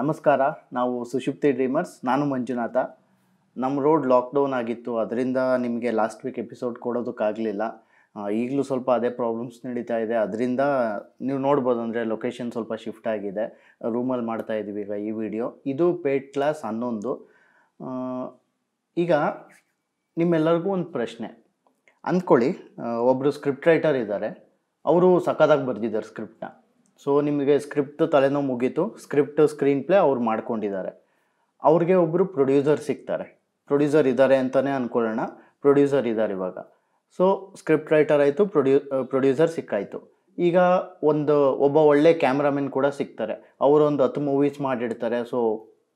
ನಮಸ್ಕಾರ ನಾವು ಸುಷುಪ್ತಿ ಡ್ರೀಮರ್ಸ್ ನಾನು ಮಂಜುನಾಥ ನಮ್ಮ ರೋಡ್ ಲಾಕ್ಡೌನ್ ಆಗಿತ್ತು ಅದರಿಂದ ನಿಮಗೆ ಲಾಸ್ಟ್ ವೀಕ್ ಎಪಿಸೋಡ್ ಕೊಡೋದಕ್ಕಾಗಲಿಲ್ಲ ಈಗಲೂ ಸ್ವಲ್ಪ ಅದೇ ಪ್ರಾಬ್ಲಮ್ಸ್ ನಡೀತಾ ಇದೆ ಅದರಿಂದ ನೀವು ನೋಡ್ಬೋದು ಅಂದರೆ ಲೊಕೇಶನ್ ಸ್ವಲ್ಪ ಶಿಫ್ಟ್ ಆಗಿದೆ ರೂಮಲ್ಲಿ ಮಾಡ್ತಾ ಇದ್ದೀವಿ ಈಗ ಈ ವಿಡಿಯೋ ಇದು ಪೇಟ್ ಕ್ಲಾಸ್ ಹನ್ನೊಂದು ಈಗ ನಿಮ್ಮೆಲ್ಲರಿಗೂ ಒಂದು ಪ್ರಶ್ನೆ ಅಂದ್ಕೊಳ್ಳಿ ಒಬ್ಬರು ಸ್ಕ್ರಿಪ್ಟ್ ರೈಟರ್ ಇದ್ದಾರೆ ಅವರು ಸಖತ್ತಾಗಿ ಬರೆದಿದ್ದಾರೆ ಸ್ಕ್ರಿಪ್ಟನ್ನ ಸೊ ನಿಮಗೆ ಸ್ಕ್ರಿಪ್ಟ್ ತಲೆನೋವು ಮುಗೀತು ಸ್ಕ್ರಿಪ್ಟ್ ಸ್ಕ್ರೀನ್ ಪ್ಲೇ ಅವ್ರು ಮಾಡ್ಕೊಂಡಿದ್ದಾರೆ ಅವ್ರಿಗೆ ಒಬ್ಬರು ಪ್ರೊಡ್ಯೂಸರ್ ಸಿಗ್ತಾರೆ ಪ್ರೊಡ್ಯೂಸರ್ ಇದ್ದಾರೆ ಅಂತಲೇ ಅಂದ್ಕೊಳ್ಳೋಣ ಪ್ರೊಡ್ಯೂಸರ್ ಇದ್ದಾರೆ ಇವಾಗ ಸೊ ಸ್ಕ್ರಿಪ್ಟ್ ರೈಟರ್ ಆಯಿತು ಪ್ರೊಡ್ಯೂ ಪ್ರೊಡ್ಯೂಸರ್ ಸಿಕ್ಕಾಯಿತು ಈಗ ಒಂದು ಒಬ್ಬ ಒಳ್ಳೆ ಕ್ಯಾಮ್ರಾಮನ್ ಕೂಡ ಸಿಗ್ತಾರೆ ಅವರೊಂದು ಹತ್ತು ಮೂವೀಸ್ ಮಾಡಿಡ್ತಾರೆ ಸೊ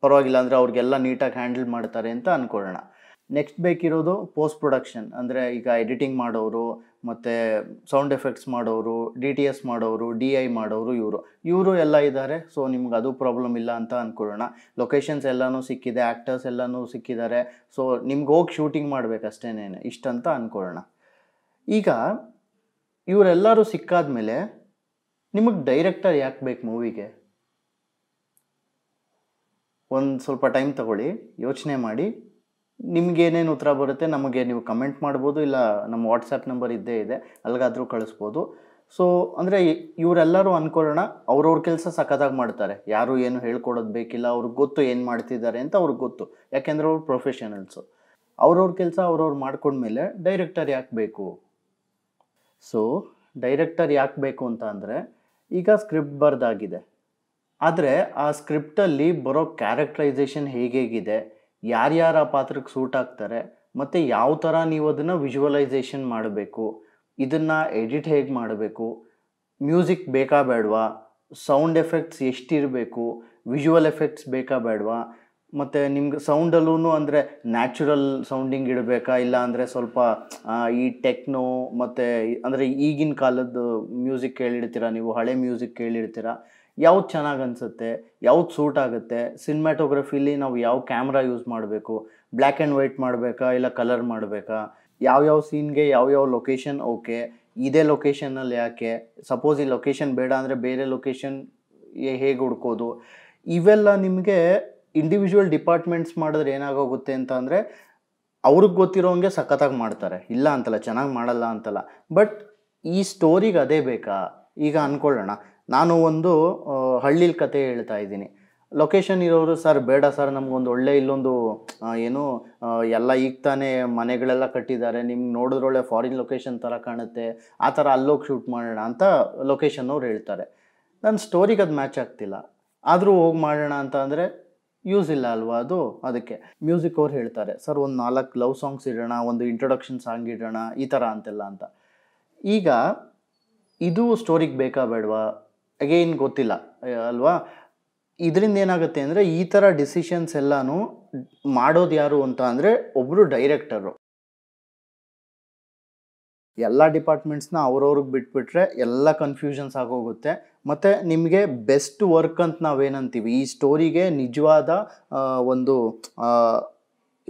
ಪರವಾಗಿಲ್ಲ ಅಂದರೆ ಅವ್ರಿಗೆಲ್ಲ ನೀಟಾಗಿ ಹ್ಯಾಂಡಲ್ ಮಾಡ್ತಾರೆ ಅಂತ ಅಂದ್ಕೊಳ್ಳೋಣ ನೆಕ್ಸ್ಟ್ ಬೇಕಿರೋದು ಪೋಸ್ಟ್ ಪ್ರೊಡಕ್ಷನ್ ಅಂದರೆ ಈಗ ಎಡಿಟಿಂಗ್ ಮಾಡೋರು ಮತ್ತು ಸೌಂಡ್ ಎಫೆಕ್ಟ್ಸ್ ಮಾಡೋರು ಡಿ ಟಿ ಎಸ್ ಮಾಡೋರು ಡಿ ಐ ಮಾಡೋರು ಇವರು ಇವರು ಎಲ್ಲ ಇದ್ದಾರೆ ಸೊ ನಿಮ್ಗೆ ಅದು ಪ್ರಾಬ್ಲಮ್ ಇಲ್ಲ ಅಂತ ಅಂದ್ಕೊಳ್ಳೋಣ ಲೊಕೇಶನ್ಸ್ ಎಲ್ಲನೂ ಸಿಕ್ಕಿದೆ ಆ್ಯಕ್ಟರ್ಸ್ ಎಲ್ಲನೂ ಸಿಕ್ಕಿದ್ದಾರೆ ಸೊ ನಿಮ್ಗೆ ಹೋಗಿ ಶೂಟಿಂಗ್ ಇಷ್ಟ ಇಷ್ಟಂತ ಅಂದ್ಕೊಳ್ಳೋಣ ಈಗ ಇವರೆಲ್ಲರೂ ಸಿಕ್ಕಾದ ಮೇಲೆ ನಿಮಗೆ ಡೈರೆಕ್ಟರ್ ಯಾಕೆ ಬೇಕು ಮೂವಿಗೆ ಒಂದು ಸ್ವಲ್ಪ ಟೈಮ್ ತಗೊಳ್ಳಿ ಯೋಚನೆ ಮಾಡಿ ನಿಮ್ಗೇನೇನು ಉತ್ತರ ಬರುತ್ತೆ ನಮಗೆ ನೀವು ಕಮೆಂಟ್ ಮಾಡ್ಬೋದು ಇಲ್ಲ ನಮ್ಮ ವಾಟ್ಸಪ್ ನಂಬರ್ ಇದ್ದೇ ಇದೆ ಅಲ್ಲಿಗಾದರೂ ಕಳಿಸ್ಬೋದು ಸೊ ಅಂದರೆ ಇವರೆಲ್ಲರೂ ಅನ್ಕೊಳ್ಳೋಣ ಅವ್ರವ್ರ ಕೆಲಸ ಸಖತ್ತಾಗಿ ಮಾಡ್ತಾರೆ ಯಾರು ಏನು ಹೇಳ್ಕೊಡೋದು ಬೇಕಿಲ್ಲ ಅವ್ರಿಗೆ ಗೊತ್ತು ಏನು ಮಾಡ್ತಿದ್ದಾರೆ ಅಂತ ಅವ್ರಿಗೆ ಗೊತ್ತು ಯಾಕೆಂದ್ರೆ ಅವ್ರು ಪ್ರೊಫೆಷನಲ್ಸು ಅವ್ರವ್ರ ಕೆಲಸ ಅವ್ರವ್ರು ಮಾಡ್ಕೊಂಡ್ಮೇಲೆ ಡೈರೆಕ್ಟರ್ ಯಾಕೆ ಬೇಕು ಸೊ ಡೈರೆಕ್ಟರ್ ಯಾಕೆ ಬೇಕು ಅಂತ ಅಂದರೆ ಈಗ ಸ್ಕ್ರಿಪ್ಟ್ ಬರೆದಾಗಿದೆ ಆದರೆ ಆ ಸ್ಕ್ರಿಪ್ಟಲ್ಲಿ ಬರೋ ಕ್ಯಾರೆಕ್ಟರೈಸೇಷನ್ ಹೇಗೇಗಿದೆ ಯಾರ್ಯಾರ ಆ ಪಾತ್ರಕ್ಕೆ ಸೂಟ್ ಆಗ್ತಾರೆ ಮತ್ತು ಯಾವ ಥರ ನೀವು ಅದನ್ನು ವಿಜುವಲೈಸೇಷನ್ ಮಾಡಬೇಕು ಇದನ್ನು ಎಡಿಟ್ ಹೇಗೆ ಮಾಡಬೇಕು ಮ್ಯೂಸಿಕ್ ಬೇಕಾ ಬೇಡವಾ ಸೌಂಡ್ ಎಫೆಕ್ಟ್ಸ್ ಎಷ್ಟಿರಬೇಕು ವಿಜುವಲ್ ಎಫೆಕ್ಟ್ಸ್ ಬೇಕಾ ಬೇಡವಾ ಮತ್ತು ನಿಮ್ಗೆ ಸೌಂಡಲ್ಲೂ ಅಂದರೆ ನ್ಯಾಚುರಲ್ ಸೌಂಡಿಂಗ್ ಇಡಬೇಕಾ ಇಲ್ಲ ಅಂದರೆ ಸ್ವಲ್ಪ ಈ ಟೆಕ್ನೋ ಮತ್ತು ಅಂದರೆ ಈಗಿನ ಕಾಲದ್ದು ಮ್ಯೂಸಿಕ್ ಕೇಳಿರ್ತೀರ ನೀವು ಹಳೆ ಮ್ಯೂಸಿಕ್ ಕೇಳಿರ್ತೀರ ಯಾವ್ದು ಚೆನ್ನಾಗಿ ಅನಿಸುತ್ತೆ ಯಾವ್ದು ಸೂಟ್ ಆಗುತ್ತೆ ಸಿನಿಮ್ಯಾಟೋಗ್ರಫಿಲಿ ನಾವು ಯಾವ ಕ್ಯಾಮ್ರಾ ಯೂಸ್ ಮಾಡಬೇಕು ಬ್ಲ್ಯಾಕ್ ಆ್ಯಂಡ್ ವೈಟ್ ಮಾಡಬೇಕಾ ಇಲ್ಲ ಕಲರ್ ಮಾಡಬೇಕಾ ಯಾವ್ಯಾವ ಸೀನ್ಗೆ ಯಾವ್ಯಾವ ಲೊಕೇಶನ್ ಓಕೆ ಇದೇ ಲೊಕೇಶನಲ್ಲಿ ಯಾಕೆ ಸಪೋಸ್ ಈ ಲೊಕೇಶನ್ ಬೇಡ ಅಂದರೆ ಬೇರೆ ಲೊಕೇಶನ್ ಹೇಗೆ ಹುಡ್ಕೋದು ಇವೆಲ್ಲ ನಿಮಗೆ ಇಂಡಿವಿಜುವಲ್ ಡಿಪಾರ್ಟ್ಮೆಂಟ್ಸ್ ಮಾಡಿದ್ರೆ ಏನಾಗೋಗುತ್ತೆ ಅಂತ ಅಂದರೆ ಅವ್ರಿಗೆ ಗೊತ್ತಿರೋಂಗೆ ಸಖತ್ತಾಗಿ ಮಾಡ್ತಾರೆ ಇಲ್ಲ ಅಂತಲ್ಲ ಚೆನ್ನಾಗಿ ಮಾಡಲ್ಲ ಅಂತಲ್ಲ ಬಟ್ ಈ ಸ್ಟೋರಿಗೆ ಅದೇ ಬೇಕಾ ಈಗ ಅಂದ್ಕೊಳ್ಳೋಣ ನಾನು ಒಂದು ಹಳ್ಳಿಲಿ ಕತೆ ಹೇಳ್ತಾ ಇದ್ದೀನಿ ಲೊಕೇಶನ್ ಇರೋರು ಸರ್ ಬೇಡ ಸರ್ ನಮ್ಗೊಂದು ಒಳ್ಳೆ ಇಲ್ಲೊಂದು ಏನು ಎಲ್ಲ ಈಗ ತಾನೆ ಮನೆಗಳೆಲ್ಲ ಕಟ್ಟಿದ್ದಾರೆ ನಿಮ್ಗೆ ನೋಡಿದ್ರೊಳ್ಳೆ ಫಾರಿನ್ ಲೊಕೇಶನ್ ಥರ ಕಾಣುತ್ತೆ ಆ ಥರ ಅಲ್ಲೋಗಿ ಶೂಟ್ ಮಾಡೋಣ ಅಂತ ಲೊಕೇಶನ್ ಅವ್ರು ಹೇಳ್ತಾರೆ ನನ್ನ ಸ್ಟೋರಿಗೆ ಅದು ಮ್ಯಾಚ್ ಆಗ್ತಿಲ್ಲ ಆದರೂ ಹೋಗಿ ಮಾಡೋಣ ಅಂತ ಅಂದರೆ ಯೂಸ್ ಇಲ್ಲ ಅಲ್ವಾ ಅದು ಅದಕ್ಕೆ ಮ್ಯೂಸಿಕ್ ಅವ್ರು ಹೇಳ್ತಾರೆ ಸರ್ ಒಂದು ನಾಲ್ಕು ಲವ್ ಸಾಂಗ್ಸ್ ಇಡೋಣ ಒಂದು ಇಂಟ್ರೊಡಕ್ಷನ್ ಸಾಂಗ್ ಇಡೋಣ ಈ ಥರ ಅಂತೆಲ್ಲ ಅಂತ ಈಗ ಇದು ಸ್ಟೋರಿಗೆ ಬೇಕಾ ಬೇಡವಾ ಅಗೇನ್ ಗೊತ್ತಿಲ್ಲ ಅಲ್ವಾ ಇದರಿಂದ ಏನಾಗುತ್ತೆ ಅಂದರೆ ಈ ಥರ ಡಿಸಿಷನ್ಸ್ ಎಲ್ಲಾನು ಮಾಡೋದು ಯಾರು ಅಂತ ಅಂದರೆ ಒಬ್ಬರು ಡೈರೆಕ್ಟರು ಎಲ್ಲ ಡಿಪಾರ್ಟ್ಮೆಂಟ್ಸ್ನ ಅವ್ರವ್ರಿಗೆ ಬಿಟ್ಬಿಟ್ರೆ ಎಲ್ಲ ಕನ್ಫ್ಯೂಷನ್ಸ್ ಆಗೋಗುತ್ತೆ ಮತ್ತು ನಿಮಗೆ ಬೆಸ್ಟ್ ವರ್ಕ್ ಅಂತ ನಾವೇನಂತೀವಿ ಈ ಸ್ಟೋರಿಗೆ ನಿಜವಾದ ಒಂದು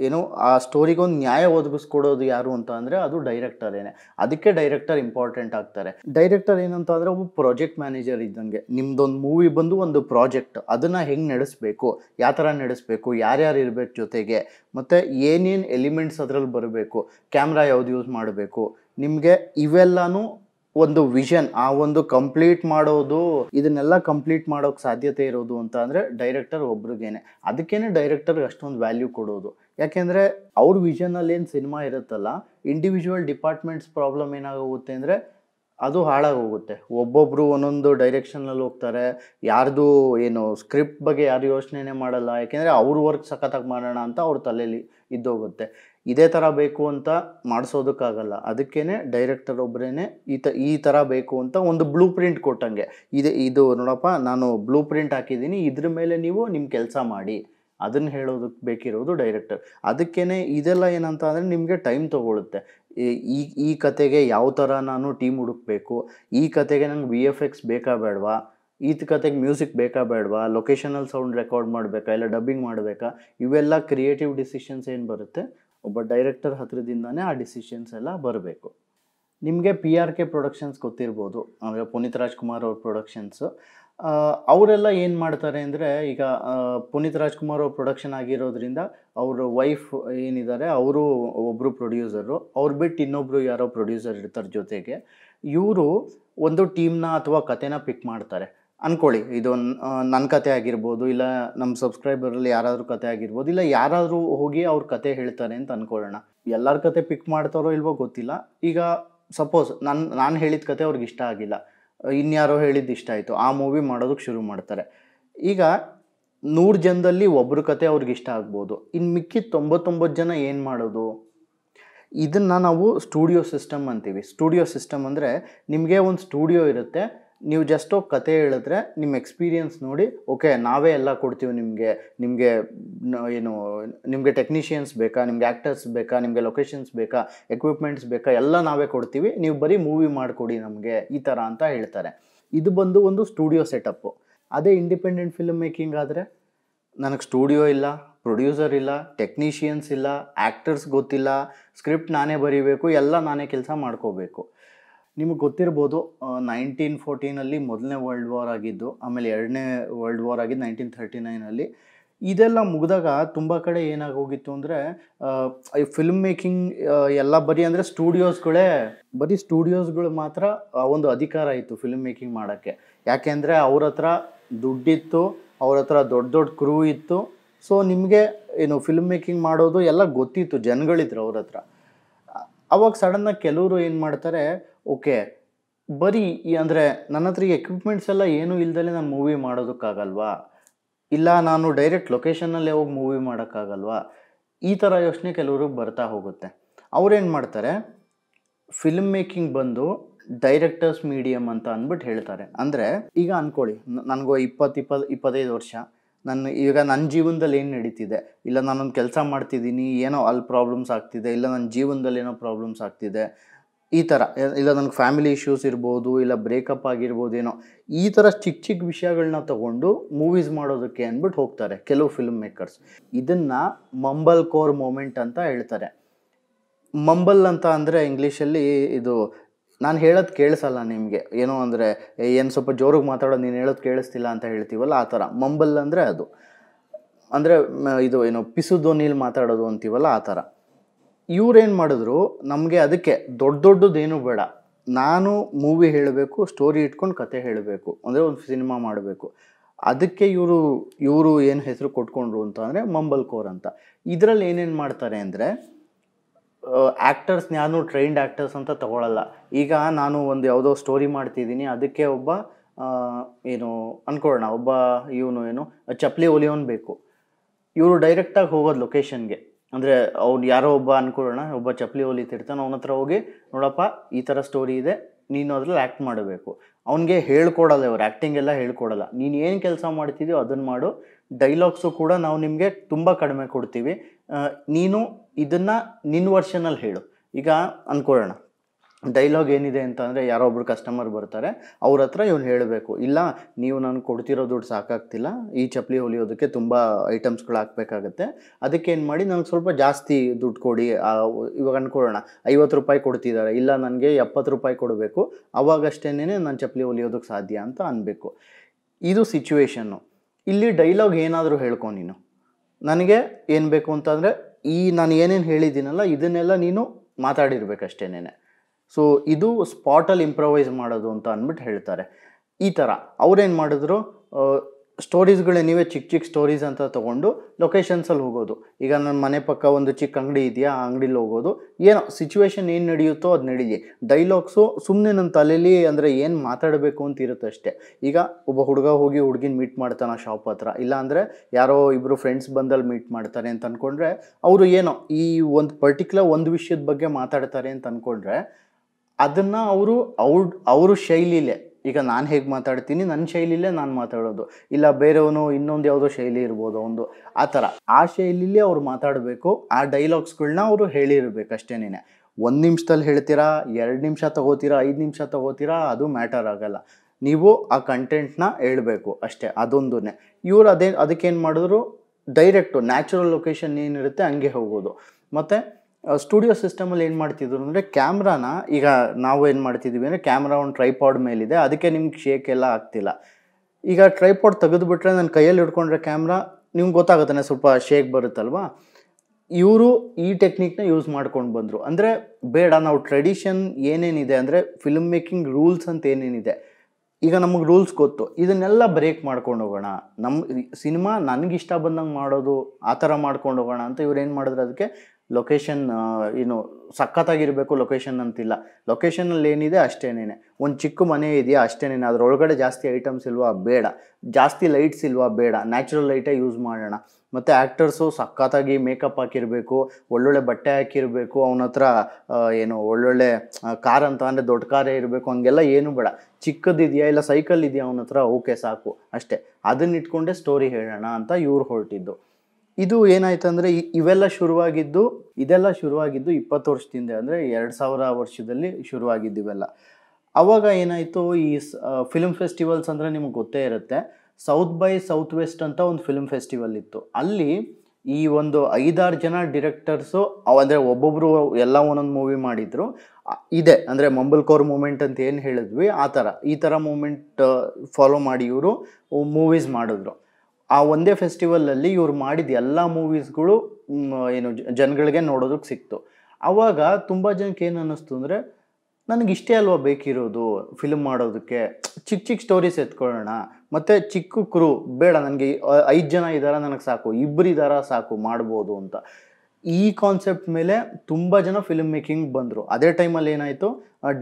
ಏನು ಆ ಸ್ಟೋರಿಗೊಂದು ನ್ಯಾಯ ಒದಗಿಸ್ಕೊಡೋದು ಯಾರು ಅಂತ ಅಂದರೆ ಅದು ಡೈರೆಕ್ಟರೇನೆ ಅದಕ್ಕೆ ಡೈರೆಕ್ಟರ್ ಇಂಪಾರ್ಟೆಂಟ್ ಆಗ್ತಾರೆ ಡೈರೆಕ್ಟರ್ ಏನಂತ ಅಂದರೆ ಒಬ್ಬ ಪ್ರಾಜೆಕ್ಟ್ ಮ್ಯಾನೇಜರ್ ಇದ್ದಂಗೆ ನಿಮ್ದೊಂದು ಮೂವಿ ಬಂದು ಒಂದು ಪ್ರಾಜೆಕ್ಟ್ ಅದನ್ನು ಹೆಂಗೆ ನಡೆಸಬೇಕು ಯಾವ ಥರ ನಡೆಸಬೇಕು ಯಾರ್ಯಾರು ಇರಬೇಕು ಜೊತೆಗೆ ಮತ್ತು ಏನೇನು ಎಲಿಮೆಂಟ್ಸ್ ಅದರಲ್ಲಿ ಬರಬೇಕು ಕ್ಯಾಮ್ರಾ ಯಾವ್ದು ಯೂಸ್ ಮಾಡಬೇಕು ನಿಮಗೆ ಇವೆಲ್ಲನೂ ಒಂದು ವಿಷನ್ ಆ ಒಂದು ಕಂಪ್ಲೀಟ್ ಮಾಡೋದು ಇದನ್ನೆಲ್ಲ ಕಂಪ್ಲೀಟ್ ಮಾಡೋಕೆ ಸಾಧ್ಯತೆ ಇರೋದು ಅಂತ ಅಂದರೆ ಡೈರೆಕ್ಟರ್ ಒಬ್ರಿಗೇನೆ ಅದಕ್ಕೇನೆ ಡೈರೆಕ್ಟರ್ಗೆ ಅಷ್ಟೊಂದು ವ್ಯಾಲ್ಯೂ ಕೊಡೋದು ಯಾಕೆಂದರೆ ಅವ್ರ ವಿಷನಲ್ಲಿ ಏನು ಸಿನಿಮಾ ಇರುತ್ತಲ್ಲ ಇಂಡಿವಿಜುವಲ್ ಡಿಪಾರ್ಟ್ಮೆಂಟ್ಸ್ ಪ್ರಾಬ್ಲಮ್ ಏನಾಗುತ್ತೆ ಅಂದರೆ ಅದು ಹಾಳಾಗೋಗುತ್ತೆ ಒಬ್ಬೊಬ್ಬರು ಒಂದೊಂದು ಡೈರೆಕ್ಷನಲ್ಲಿ ಹೋಗ್ತಾರೆ ಯಾರ್ದು ಏನು ಸ್ಕ್ರಿಪ್ಟ್ ಬಗ್ಗೆ ಯಾರು ಯೋಚನೆನೇ ಮಾಡಲ್ಲ ಯಾಕೆಂದರೆ ಅವ್ರ ವರ್ಕ್ ಸಖತ್ತಾಗಿ ಮಾಡೋಣ ಅಂತ ಅವ್ರ ತಲೆಯಲ್ಲಿ ಇದ್ದೋಗುತ್ತೆ ಇದೇ ಥರ ಬೇಕು ಅಂತ ಮಾಡಿಸೋದಕ್ಕಾಗಲ್ಲ ಅದಕ್ಕೇ ಡೈರೆಕ್ಟರ್ ಒಬ್ಬರೇ ಈ ತ ಈ ಥರ ಬೇಕು ಅಂತ ಒಂದು ಬ್ಲೂ ಪ್ರಿಂಟ್ ಕೊಟ್ಟಂಗೆ ಇದು ಇದು ನೋಡಪ್ಪ ನಾನು ಬ್ಲೂ ಪ್ರಿಂಟ್ ಹಾಕಿದ್ದೀನಿ ಇದ್ರ ಮೇಲೆ ನೀವು ನಿಮ್ಮ ಕೆಲಸ ಮಾಡಿ ಅದನ್ನು ಹೇಳೋದಕ್ಕೆ ಬೇಕಿರೋದು ಡೈರೆಕ್ಟರ್ ಅದಕ್ಕೇ ಇದೆಲ್ಲ ಏನಂತ ಅಂದರೆ ನಿಮಗೆ ಟೈಮ್ ತೊಗೊಳುತ್ತೆ ಈ ಈ ಕತೆಗೆ ಯಾವ ಥರ ನಾನು ಟೀಮ್ ಹುಡುಕ್ಬೇಕು ಈ ಕತೆಗೆ ನಂಗೆ ವಿ ಎಫ್ ಎಕ್ಸ್ ಬೇಕಾ ಬೇಡವಾ ಈ ಕತೆಗೆ ಮ್ಯೂಸಿಕ್ ಬೇಕಾ ಬೇಡವಾ ಲೊಕೇಶನಲ್ ಸೌಂಡ್ ರೆಕಾರ್ಡ್ ಮಾಡಬೇಕಾ ಇಲ್ಲ ಡಬ್ಬಿಂಗ್ ಮಾಡಬೇಕಾ ಇವೆಲ್ಲ ಕ್ರಿಯೇಟಿವ್ ಡಿಸಿಷನ್ಸ್ ಏನು ಬರುತ್ತೆ ಒಬ್ಬ ಡೈರೆಕ್ಟರ್ ಹತ್ರದಿಂದನೇ ಆ ಡಿಸಿಷನ್ಸ್ ಎಲ್ಲ ಬರಬೇಕು ನಿಮಗೆ ಪಿ ಆರ್ ಕೆ ಪ್ರೊಡಕ್ಷನ್ಸ್ ಗೊತ್ತಿರ್ಬೋದು ಅಂದರೆ ಪುನೀತ್ ರಾಜ್ಕುಮಾರ್ ಅವ್ರ ಪ್ರೊಡಕ್ಷನ್ಸು ಅವರೆಲ್ಲ ಏನು ಮಾಡ್ತಾರೆ ಅಂದರೆ ಈಗ ಪುನೀತ್ ರಾಜ್ಕುಮಾರ್ ಅವ್ರ ಪ್ರೊಡಕ್ಷನ್ ಆಗಿರೋದ್ರಿಂದ ಅವರ ವೈಫ್ ಏನಿದ್ದಾರೆ ಅವರು ಒಬ್ಬರು ಪ್ರೊಡ್ಯೂಸರು ಅವ್ರು ಬಿಟ್ಟು ಇನ್ನೊಬ್ಬರು ಯಾರೋ ಪ್ರೊಡ್ಯೂಸರ್ ಇರ್ತಾರೆ ಜೊತೆಗೆ ಇವರು ಒಂದು ಟೀಮ್ನ ಅಥವಾ ಕತೆನ ಪಿಕ್ ಮಾಡ್ತಾರೆ ಅಂದ್ಕೊಳ್ಳಿ ಇದು ನನ್ನ ಕತೆ ಆಗಿರ್ಬೋದು ಇಲ್ಲ ನಮ್ಮ ಸಬ್ಸ್ಕ್ರೈಬರಲ್ಲಿ ಯಾರಾದರೂ ಕತೆ ಆಗಿರ್ಬೋದು ಇಲ್ಲ ಯಾರಾದರೂ ಹೋಗಿ ಅವ್ರ ಕತೆ ಹೇಳ್ತಾರೆ ಅಂತ ಅಂದ್ಕೊಳ್ಳೋಣ ಎಲ್ಲರ ಕತೆ ಪಿಕ್ ಮಾಡ್ತಾರೋ ಇಲ್ವೋ ಗೊತ್ತಿಲ್ಲ ಈಗ ಸಪೋಸ್ ನನ್ನ ನಾನು ಹೇಳಿದ ಕತೆ ಅವ್ರಿಗೆ ಇಷ್ಟ ಆಗಿಲ್ಲ ಇನ್ಯಾರೋ ಹೇಳಿದ್ದು ಇಷ್ಟ ಆಯಿತು ಆ ಮೂವಿ ಮಾಡೋದಕ್ಕೆ ಶುರು ಮಾಡ್ತಾರೆ ಈಗ ನೂರು ಜನದಲ್ಲಿ ಒಬ್ಬರು ಕತೆ ಅವ್ರಿಗೆ ಇಷ್ಟ ಆಗ್ಬೋದು ಇನ್ನು ಮಿಕ್ಕಿ ತೊಂಬತ್ತೊಂಬತ್ತು ಜನ ಏನು ಮಾಡೋದು ಇದನ್ನು ನಾವು ಸ್ಟೂಡಿಯೋ ಸಿಸ್ಟಮ್ ಅಂತೀವಿ ಸ್ಟೂಡಿಯೋ ಸಿಸ್ಟಮ್ ಅಂದರೆ ನಿಮಗೆ ಒಂದು ಸ್ಟೂಡಿಯೋ ಇರುತ್ತೆ ನೀವು ಹೋಗಿ ಕತೆ ಹೇಳಿದ್ರೆ ನಿಮ್ಮ ಎಕ್ಸ್ಪೀರಿಯನ್ಸ್ ನೋಡಿ ಓಕೆ ನಾವೇ ಎಲ್ಲ ಕೊಡ್ತೀವಿ ನಿಮಗೆ ನಿಮಗೆ ಏನು ನಿಮಗೆ ಟೆಕ್ನಿಷಿಯನ್ಸ್ ಬೇಕಾ ನಿಮಗೆ ಆ್ಯಕ್ಟರ್ಸ್ ಬೇಕಾ ನಿಮಗೆ ಲೊಕೇಶನ್ಸ್ ಬೇಕಾ ಎಕ್ವಿಪ್ಮೆಂಟ್ಸ್ ಬೇಕಾ ಎಲ್ಲ ನಾವೇ ಕೊಡ್ತೀವಿ ನೀವು ಬರೀ ಮೂವಿ ಮಾಡಿಕೊಡಿ ನಮಗೆ ಈ ಥರ ಅಂತ ಹೇಳ್ತಾರೆ ಇದು ಬಂದು ಒಂದು ಸ್ಟುಡಿಯೋ ಸೆಟಪ್ಪು ಅದೇ ಇಂಡಿಪೆಂಡೆಂಟ್ ಫಿಲ್ಮ್ ಮೇಕಿಂಗ್ ಆದರೆ ನನಗೆ ಸ್ಟುಡಿಯೋ ಇಲ್ಲ ಪ್ರೊಡ್ಯೂಸರ್ ಇಲ್ಲ ಟೆಕ್ನಿಷಿಯನ್ಸ್ ಇಲ್ಲ ಆ್ಯಕ್ಟರ್ಸ್ ಗೊತ್ತಿಲ್ಲ ಸ್ಕ್ರಿಪ್ಟ್ ನಾನೇ ಬರೀಬೇಕು ಎಲ್ಲ ನಾನೇ ಕೆಲಸ ಮಾಡ್ಕೋಬೇಕು ನಿಮಗೆ ಗೊತ್ತಿರ್ಬೋದು ನೈನ್ಟೀನ್ ಫೋರ್ಟೀನಲ್ಲಿ ಮೊದಲನೇ ವರ್ಲ್ಡ್ ವಾರ್ ಆಗಿದ್ದು ಆಮೇಲೆ ಎರಡನೇ ವರ್ಲ್ಡ್ ವಾರ್ ಆಗಿದ್ದು ನೈನ್ಟೀನ್ ಥರ್ಟಿ ನೈನಲ್ಲಿ ಇದೆಲ್ಲ ಮುಗಿದಾಗ ತುಂಬ ಕಡೆ ಏನಾಗೋಗಿತ್ತು ಅಂದರೆ ಈ ಫಿಲ್ಮ್ ಮೇಕಿಂಗ್ ಎಲ್ಲ ಬರೀ ಅಂದರೆ ಸ್ಟುಡಿಯೋಸ್ಗಳೇ ಬರೀ ಸ್ಟುಡಿಯೋಸ್ಗಳು ಮಾತ್ರ ಒಂದು ಅಧಿಕಾರ ಇತ್ತು ಫಿಲ್ಮ್ ಮೇಕಿಂಗ್ ಮಾಡೋಕ್ಕೆ ಯಾಕೆಂದರೆ ಅವ್ರ ಹತ್ರ ದುಡ್ಡಿತ್ತು ಅವ್ರ ಹತ್ರ ದೊಡ್ಡ ದೊಡ್ಡ ಕ್ರೂ ಇತ್ತು ಸೊ ನಿಮಗೆ ಏನು ಫಿಲ್ಮ್ ಮೇಕಿಂಗ್ ಮಾಡೋದು ಎಲ್ಲ ಗೊತ್ತಿತ್ತು ಜನಗಳಿದ್ರು ಅವ್ರ ಹತ್ರ ಅವಾಗ ಸಡನ್ನಾಗಿ ಕೆಲವರು ಏನು ಮಾಡ್ತಾರೆ ಓಕೆ ಬರೀ ಅಂದರೆ ನನ್ನ ಹತ್ರ ಎಕ್ವಿಪ್ಮೆಂಟ್ಸ್ ಎಲ್ಲ ಏನೂ ಇಲ್ಲದಲ್ಲೇ ನಾನು ಮೂವಿ ಮಾಡೋದಕ್ಕಾಗಲ್ವಾ ಇಲ್ಲ ನಾನು ಡೈರೆಕ್ಟ್ ಲೊಕೇಶನ್ನಲ್ಲೇ ಹೋಗಿ ಮೂವಿ ಮಾಡೋಕ್ಕಾಗಲ್ವಾ ಈ ಥರ ಯೋಚನೆ ಕೆಲವ್ರಿಗೆ ಬರ್ತಾ ಹೋಗುತ್ತೆ ಅವ್ರೇನು ಮಾಡ್ತಾರೆ ಫಿಲ್ಮ್ ಮೇಕಿಂಗ್ ಬಂದು ಡೈರೆಕ್ಟರ್ಸ್ ಮೀಡಿಯಮ್ ಅಂತ ಅಂದ್ಬಿಟ್ಟು ಹೇಳ್ತಾರೆ ಅಂದರೆ ಈಗ ಅಂದ್ಕೊಳ್ಳಿ ನನಗೂ ಇಪ್ಪತ್ತು ಇಪ್ಪ ಇಪ್ಪತ್ತೈದು ವರ್ಷ ನನ್ನ ಈಗ ನನ್ನ ಜೀವನದಲ್ಲಿ ಏನು ನಡೀತಿದೆ ಇಲ್ಲ ನಾನೊಂದು ಕೆಲಸ ಮಾಡ್ತಿದ್ದೀನಿ ಏನೋ ಅಲ್ಲಿ ಪ್ರಾಬ್ಲಮ್ಸ್ ಆಗ್ತಿದೆ ಇಲ್ಲ ನನ್ನ ಜೀವನದಲ್ಲಿ ಏನೋ ಪ್ರಾಬ್ಲಮ್ಸ್ ಆಗ್ತಿದೆ ಈ ಥರ ಇಲ್ಲ ನನಗೆ ಫ್ಯಾಮಿಲಿ ಇಶ್ಯೂಸ್ ಇರ್ಬೋದು ಇಲ್ಲ ಬ್ರೇಕಪ್ ಆಗಿರ್ಬೋದು ಏನೋ ಈ ಥರ ಚಿಕ್ಕ ಚಿಕ್ಕ ವಿಷಯಗಳನ್ನ ತಗೊಂಡು ಮೂವೀಸ್ ಮಾಡೋದಕ್ಕೆ ಅಂದ್ಬಿಟ್ಟು ಹೋಗ್ತಾರೆ ಕೆಲವು ಫಿಲ್ಮ್ ಮೇಕರ್ಸ್ ಇದನ್ನು ಮಂಬಲ್ ಕೋರ್ ಮೂಮೆಂಟ್ ಅಂತ ಹೇಳ್ತಾರೆ ಮಂಬಲ್ ಅಂತ ಅಂದರೆ ಇಂಗ್ಲೀಷಲ್ಲಿ ಇದು ನಾನು ಹೇಳೋದು ಕೇಳಿಸಲ್ಲ ನಿಮಗೆ ಏನೋ ಅಂದರೆ ಏನು ಸ್ವಲ್ಪ ಜೋರಿಗೆ ಮಾತಾಡೋ ನೀನು ಹೇಳೋದು ಕೇಳಿಸ್ತಿಲ್ಲ ಅಂತ ಹೇಳ್ತೀವಲ್ಲ ಆ ಥರ ಮಂಬಲ್ ಅಂದರೆ ಅದು ಅಂದರೆ ಇದು ಏನು ಪಿಸುದೋನಿಲ್ ಮಾತಾಡೋದು ಅಂತೀವಲ್ಲ ಆ ಥರ ಇವ್ರೇನು ಮಾಡಿದ್ರು ನಮಗೆ ಅದಕ್ಕೆ ದೊಡ್ಡ ದೊಡ್ಡದೇನು ಬೇಡ ನಾನು ಮೂವಿ ಹೇಳಬೇಕು ಸ್ಟೋರಿ ಇಟ್ಕೊಂಡು ಕತೆ ಹೇಳಬೇಕು ಅಂದರೆ ಒಂದು ಸಿನಿಮಾ ಮಾಡಬೇಕು ಅದಕ್ಕೆ ಇವರು ಇವರು ಏನು ಹೆಸರು ಕೊಟ್ಕೊಂಡ್ರು ಅಂತ ಅಂದರೆ ಮಂಬಲ್ ಕೋರ್ ಅಂತ ಇದರಲ್ಲಿ ಏನೇನು ಮಾಡ್ತಾರೆ ಅಂದರೆ ಆ್ಯಕ್ಟರ್ಸ್ ಯಾರು ಟ್ರೈನ್ಡ್ ಆ್ಯಕ್ಟರ್ಸ್ ಅಂತ ತಗೊಳ್ಳಲ್ಲ ಈಗ ನಾನು ಒಂದು ಯಾವುದೋ ಸ್ಟೋರಿ ಮಾಡ್ತಿದ್ದೀನಿ ಅದಕ್ಕೆ ಒಬ್ಬ ಏನು ಅಂದ್ಕೊಳ್ಳೋಣ ಒಬ್ಬ ಇವನು ಏನು ಚಪ್ಪಲಿ ಒಲಿಯೋನ್ ಬೇಕು ಇವರು ಡೈರೆಕ್ಟಾಗಿ ಹೋಗೋದು ಲೊಕೇಶನ್ಗೆ ಅಂದರೆ ಅವ್ನು ಯಾರೋ ಒಬ್ಬ ಅನ್ಕೊಳ್ಳೋಣ ಒಬ್ಬ ಚಪ್ಪಲಿ ಹೊಲಿತಿರ್ತಾನೆ ಅವನ ಹತ್ರ ಹೋಗಿ ನೋಡಪ್ಪ ಈ ಥರ ಸ್ಟೋರಿ ಇದೆ ನೀನು ಅದ್ರಲ್ಲಿ ಆ್ಯಕ್ಟ್ ಮಾಡಬೇಕು ಅವನಿಗೆ ಹೇಳ್ಕೊಡಲ್ಲ ಇವ್ರು ಆ್ಯಕ್ಟಿಂಗ್ ಎಲ್ಲ ಹೇಳ್ಕೊಡಲ್ಲ ನೀನು ಏನು ಕೆಲಸ ಮಾಡ್ತಿದ್ಯೋ ಅದನ್ನು ಮಾಡು ಡೈಲಾಗ್ಸು ಕೂಡ ನಾವು ನಿಮಗೆ ತುಂಬ ಕಡಿಮೆ ಕೊಡ್ತೀವಿ ನೀನು ಇದನ್ನು ನಿನ್ನ ವರ್ಷನಲ್ಲಿ ಹೇಳು ಈಗ ಅಂದ್ಕೊಳ್ಳೋಣ ಡೈಲಾಗ್ ಏನಿದೆ ಅಂತ ಅಂದರೆ ಯಾರೋ ಒಬ್ರು ಕಸ್ಟಮರ್ ಬರ್ತಾರೆ ಅವ್ರ ಹತ್ರ ಇವ್ನು ಹೇಳಬೇಕು ಇಲ್ಲ ನೀವು ನಾನು ಕೊಡ್ತಿರೋ ದುಡ್ಡು ಸಾಕಾಗ್ತಿಲ್ಲ ಈ ಚಪ್ಪಲಿ ಹೊಲಿಯೋದಕ್ಕೆ ತುಂಬ ಐಟಮ್ಸ್ಗಳು ಹಾಕಬೇಕಾಗತ್ತೆ ಅದಕ್ಕೆ ಏನು ಮಾಡಿ ನನಗೆ ಸ್ವಲ್ಪ ಜಾಸ್ತಿ ದುಡ್ಡು ಕೊಡಿ ಇವಾಗ ಅಂದ್ಕೊಳ್ಳೋಣ ಐವತ್ತು ರೂಪಾಯಿ ಕೊಡ್ತಿದ್ದಾರೆ ಇಲ್ಲ ನನಗೆ ಎಪ್ಪತ್ತು ರೂಪಾಯಿ ಕೊಡಬೇಕು ಅವಾಗಷ್ಟೇ ನಾನು ಚಪ್ಪಲಿ ಹೊಲಿಯೋದಕ್ಕೆ ಸಾಧ್ಯ ಅಂತ ಅನ್ಬೇಕು ಇದು ಸಿಚುವೇಷನ್ನು ಇಲ್ಲಿ ಡೈಲಾಗ್ ಏನಾದರೂ ಹೇಳ್ಕೊ ನೀನು ನನಗೆ ಏನು ಬೇಕು ಅಂತಂದರೆ ಈ ನಾನು ಏನೇನು ಹೇಳಿದ್ದೀನಲ್ಲ ಇದನ್ನೆಲ್ಲ ನೀನು ಮಾತಾಡಿರ್ಬೇಕಷ್ಟೇನೆ ಸೊ ಇದು ಸ್ಪಾಟಲ್ಲಿ ಇಂಪ್ರೊವೈಸ್ ಮಾಡೋದು ಅಂತ ಅಂದ್ಬಿಟ್ಟು ಹೇಳ್ತಾರೆ ಈ ಥರ ಅವ್ರೇನು ಮಾಡಿದ್ರು ಸ್ಟೋರೀಸ್ಗಳೇ ನೀವೇ ಚಿಕ್ಕ ಚಿಕ್ಕ ಸ್ಟೋರೀಸ್ ಅಂತ ತೊಗೊಂಡು ಲೊಕೇಶನ್ಸಲ್ಲಿ ಹೋಗೋದು ಈಗ ನನ್ನ ಮನೆ ಪಕ್ಕ ಒಂದು ಚಿಕ್ಕ ಅಂಗಡಿ ಇದೆಯಾ ಆ ಅಂಗಡಿಲಿ ಹೋಗೋದು ಏನೋ ಸಿಚುವೇಶನ್ ಏನು ನಡೆಯುತ್ತೋ ಅದು ನಡೀಲಿ ಡೈಲಾಗ್ಸು ಸುಮ್ಮನೆ ನನ್ನ ತಲೆಯಲ್ಲಿ ಅಂದರೆ ಏನು ಮಾತಾಡಬೇಕು ಅಂತ ಇರುತ್ತೆ ಅಷ್ಟೇ ಈಗ ಒಬ್ಬ ಹುಡುಗ ಹೋಗಿ ಹುಡುಗಿನ ಮೀಟ್ ಮಾಡ್ತಾನೆ ಶಾಪ್ ಹತ್ರ ಇಲ್ಲಾಂದರೆ ಯಾರೋ ಇಬ್ಬರು ಫ್ರೆಂಡ್ಸ್ ಬಂದಲ್ಲಿ ಮೀಟ್ ಮಾಡ್ತಾರೆ ಅಂತ ಅಂದ್ಕೊಂಡ್ರೆ ಅವರು ಏನೋ ಈ ಒಂದು ಪರ್ಟಿಕ್ಯುಲರ್ ಒಂದು ವಿಷಯದ ಬಗ್ಗೆ ಮಾತಾಡ್ತಾರೆ ಅಂತ ಅಂದ್ಕೊಂಡ್ರೆ ಅದನ್ನು ಅವರು ಅವ್ರ ಅವ್ರ ಶೈಲಿಲೇ ಈಗ ನಾನು ಹೇಗೆ ಮಾತಾಡ್ತೀನಿ ನನ್ನ ಶೈಲಿಲೇ ನಾನು ಮಾತಾಡೋದು ಇಲ್ಲ ಬೇರೆಯವನು ಇನ್ನೊಂದು ಯಾವುದೋ ಶೈಲಿ ಇರ್ಬೋದು ಒಂದು ಆ ಥರ ಆ ಶೈಲಿಲೇ ಅವ್ರು ಮಾತಾಡಬೇಕು ಆ ಡೈಲಾಗ್ಸ್ಗಳನ್ನ ಅವರು ಹೇಳಿರಬೇಕು ಅಷ್ಟೇನೇ ಒಂದು ನಿಮಿಷದಲ್ಲಿ ಹೇಳ್ತೀರಾ ಎರಡು ನಿಮಿಷ ತಗೋತೀರಾ ಐದು ನಿಮಿಷ ತಗೋತೀರಾ ಅದು ಮ್ಯಾಟರ್ ಆಗಲ್ಲ ನೀವು ಆ ಕಂಟೆಂಟ್ನ ಹೇಳಬೇಕು ಅಷ್ಟೇ ಅದೊಂದು ಇವ್ರು ಅದೇ ಅದಕ್ಕೇನು ಮಾಡಿದ್ರು ಡೈರೆಕ್ಟು ನ್ಯಾಚುರಲ್ ಲೊಕೇಶನ್ ಏನಿರುತ್ತೆ ಹಂಗೆ ಹೋಗೋದು ಮತ್ತು ಸ್ಟುಡಿಯೋ ಸಿಸ್ಟಮಲ್ಲಿ ಏನು ಮಾಡ್ತಿದ್ರು ಅಂದರೆ ಕ್ಯಾಮ್ರಾನ ಈಗ ನಾವು ಏನು ಮಾಡ್ತಿದ್ದೀವಿ ಅಂದರೆ ಕ್ಯಾಮ್ರಾ ಒಂದು ಟ್ರೈಪಾಡ್ ಮೇಲಿದೆ ಅದಕ್ಕೆ ನಿಮ್ಗೆ ಶೇಕ್ ಎಲ್ಲ ಆಗ್ತಿಲ್ಲ ಈಗ ಟ್ರೈಪಾಡ್ ತೆಗೆದುಬಿಟ್ರೆ ನನ್ನ ಕೈಯಲ್ಲಿ ಹಿಡ್ಕೊಂಡ್ರೆ ಕ್ಯಾಮ್ರಾ ನಿಮ್ಗೆ ಗೊತ್ತಾಗುತ್ತಾನೆ ಸ್ವಲ್ಪ ಶೇಕ್ ಬರುತ್ತಲ್ವಾ ಇವರು ಈ ಟೆಕ್ನಿಕ್ನ ಯೂಸ್ ಮಾಡ್ಕೊಂಡು ಬಂದರು ಅಂದರೆ ಬೇಡ ನಾವು ಟ್ರೆಡಿಷನ್ ಏನೇನಿದೆ ಅಂದರೆ ಫಿಲ್ಮ್ ಮೇಕಿಂಗ್ ರೂಲ್ಸ್ ಅಂತ ಏನೇನಿದೆ ಈಗ ನಮಗೆ ರೂಲ್ಸ್ ಗೊತ್ತು ಇದನ್ನೆಲ್ಲ ಬ್ರೇಕ್ ಮಾಡ್ಕೊಂಡು ಹೋಗೋಣ ನಮ್ಮ ಸಿನಿಮಾ ನನಗಿಷ್ಟ ಬಂದಂಗೆ ಮಾಡೋದು ಆ ಥರ ಮಾಡ್ಕೊಂಡು ಹೋಗೋಣ ಅಂತ ಇವ್ರು ಏನು ಮಾಡಿದ್ರು ಅದಕ್ಕೆ ಲೊಕೇಶನ್ ಏನು ಸಖತ್ತಾಗಿರಬೇಕು ಲೊಕೇಶನ್ ಅಂತಿಲ್ಲ ಲೊಕೇಶನಲ್ಲಿ ಏನಿದೆ ಅಷ್ಟೇನೇ ಒಂದು ಚಿಕ್ಕ ಮನೆ ಇದೆಯಾ ಅಷ್ಟೇನೇ ಅದರೊಳಗಡೆ ಜಾಸ್ತಿ ಐಟಮ್ಸ್ ಇಲ್ವಾ ಬೇಡ ಜಾಸ್ತಿ ಲೈಟ್ಸ್ ಇಲ್ವಾ ಬೇಡ ನ್ಯಾಚುರಲ್ ಲೈಟೇ ಯೂಸ್ ಮಾಡೋಣ ಮತ್ತು ಆ್ಯಕ್ಟರ್ಸು ಸಖತ್ತಾಗಿ ಮೇಕಪ್ ಹಾಕಿರಬೇಕು ಒಳ್ಳೊಳ್ಳೆ ಬಟ್ಟೆ ಹಾಕಿರಬೇಕು ಅವನ ಹತ್ರ ಏನು ಒಳ್ಳೊಳ್ಳೆ ಕಾರ್ ಅಂತ ಅಂದರೆ ದೊಡ್ಡ ಕಾರೇ ಇರಬೇಕು ಹಂಗೆಲ್ಲ ಏನೂ ಬೇಡ ಚಿಕ್ಕದಿದೆಯಾ ಇಲ್ಲ ಸೈಕಲ್ ಇದೆಯಾ ಅವನ ಹತ್ರ ಓಕೆ ಸಾಕು ಅಷ್ಟೇ ಅದನ್ನ ಸ್ಟೋರಿ ಹೇಳೋಣ ಅಂತ ಇವ್ರು ಹೊರಟಿದ್ದು ಇದು ಏನಾಯ್ತು ಅಂದರೆ ಇವೆಲ್ಲ ಶುರುವಾಗಿದ್ದು ಇದೆಲ್ಲ ಶುರುವಾಗಿದ್ದು ಇಪ್ಪತ್ತು ವರ್ಷದಿಂದ ಅಂದರೆ ಎರಡು ಸಾವಿರ ವರ್ಷದಲ್ಲಿ ಶುರುವಾಗಿದ್ದು ಇವೆಲ್ಲ ಏನಾಯ್ತು ಏನಾಯಿತು ಈ ಫಿಲ್ಮ್ ಫೆಸ್ಟಿವಲ್ಸ್ ಅಂದರೆ ನಿಮ್ಗೆ ಗೊತ್ತೇ ಇರುತ್ತೆ ಸೌತ್ ಬೈ ಸೌತ್ ವೆಸ್ಟ್ ಅಂತ ಒಂದು ಫಿಲ್ಮ್ ಫೆಸ್ಟಿವಲ್ ಇತ್ತು ಅಲ್ಲಿ ಈ ಒಂದು ಐದಾರು ಜನ ಡಿರೆಕ್ಟರ್ಸು ಅಂದರೆ ಒಬ್ಬೊಬ್ಬರು ಎಲ್ಲ ಒಂದೊಂದು ಮೂವಿ ಮಾಡಿದ್ರು ಇದೆ ಅಂದರೆ ಮಂಬಲ್ ಕೋರ್ ಮೂಮೆಂಟ್ ಅಂತ ಏನು ಹೇಳಿದ್ವಿ ಆ ಥರ ಈ ಥರ ಮೂಮೆಂಟ್ ಫಾಲೋ ಮಾಡಿ ಇವರು ಮೂವೀಸ್ ಮಾಡಿದ್ರು ಆ ಒಂದೇ ಫೆಸ್ಟಿವಲಲ್ಲಿ ಇವ್ರು ಮಾಡಿದ ಎಲ್ಲ ಮೂವೀಸ್ಗಳು ಏನು ಜನಗಳಿಗೆ ನೋಡೋದಕ್ಕೆ ಸಿಕ್ತು ಆವಾಗ ತುಂಬ ಜನಕ್ಕೆ ಏನು ಅನ್ನಿಸ್ತು ಅಂದರೆ ನನಗಿಷ್ಟೇ ಇಷ್ಟೇ ಅಲ್ವಾ ಬೇಕಿರೋದು ಫಿಲ್ಮ್ ಮಾಡೋದಕ್ಕೆ ಚಿಕ್ಕ ಚಿಕ್ಕ ಸ್ಟೋರೀಸ್ ಎತ್ಕೊಳ್ಳೋಣ ಮತ್ತು ಚಿಕ್ಕ ಕ್ರೂ ಬೇಡ ನನಗೆ ಐದು ಜನ ಇದ್ದಾರ ನನಗೆ ಸಾಕು ಇಬ್ಬರಿದಾರ ಸಾಕು ಮಾಡ್ಬೋದು ಅಂತ ಈ ಕಾನ್ಸೆಪ್ಟ್ ಮೇಲೆ ತುಂಬ ಜನ ಫಿಲ್ಮ್ ಮೇಕಿಂಗ್ ಬಂದರು ಅದೇ ಟೈಮಲ್ಲಿ ಏನಾಯಿತು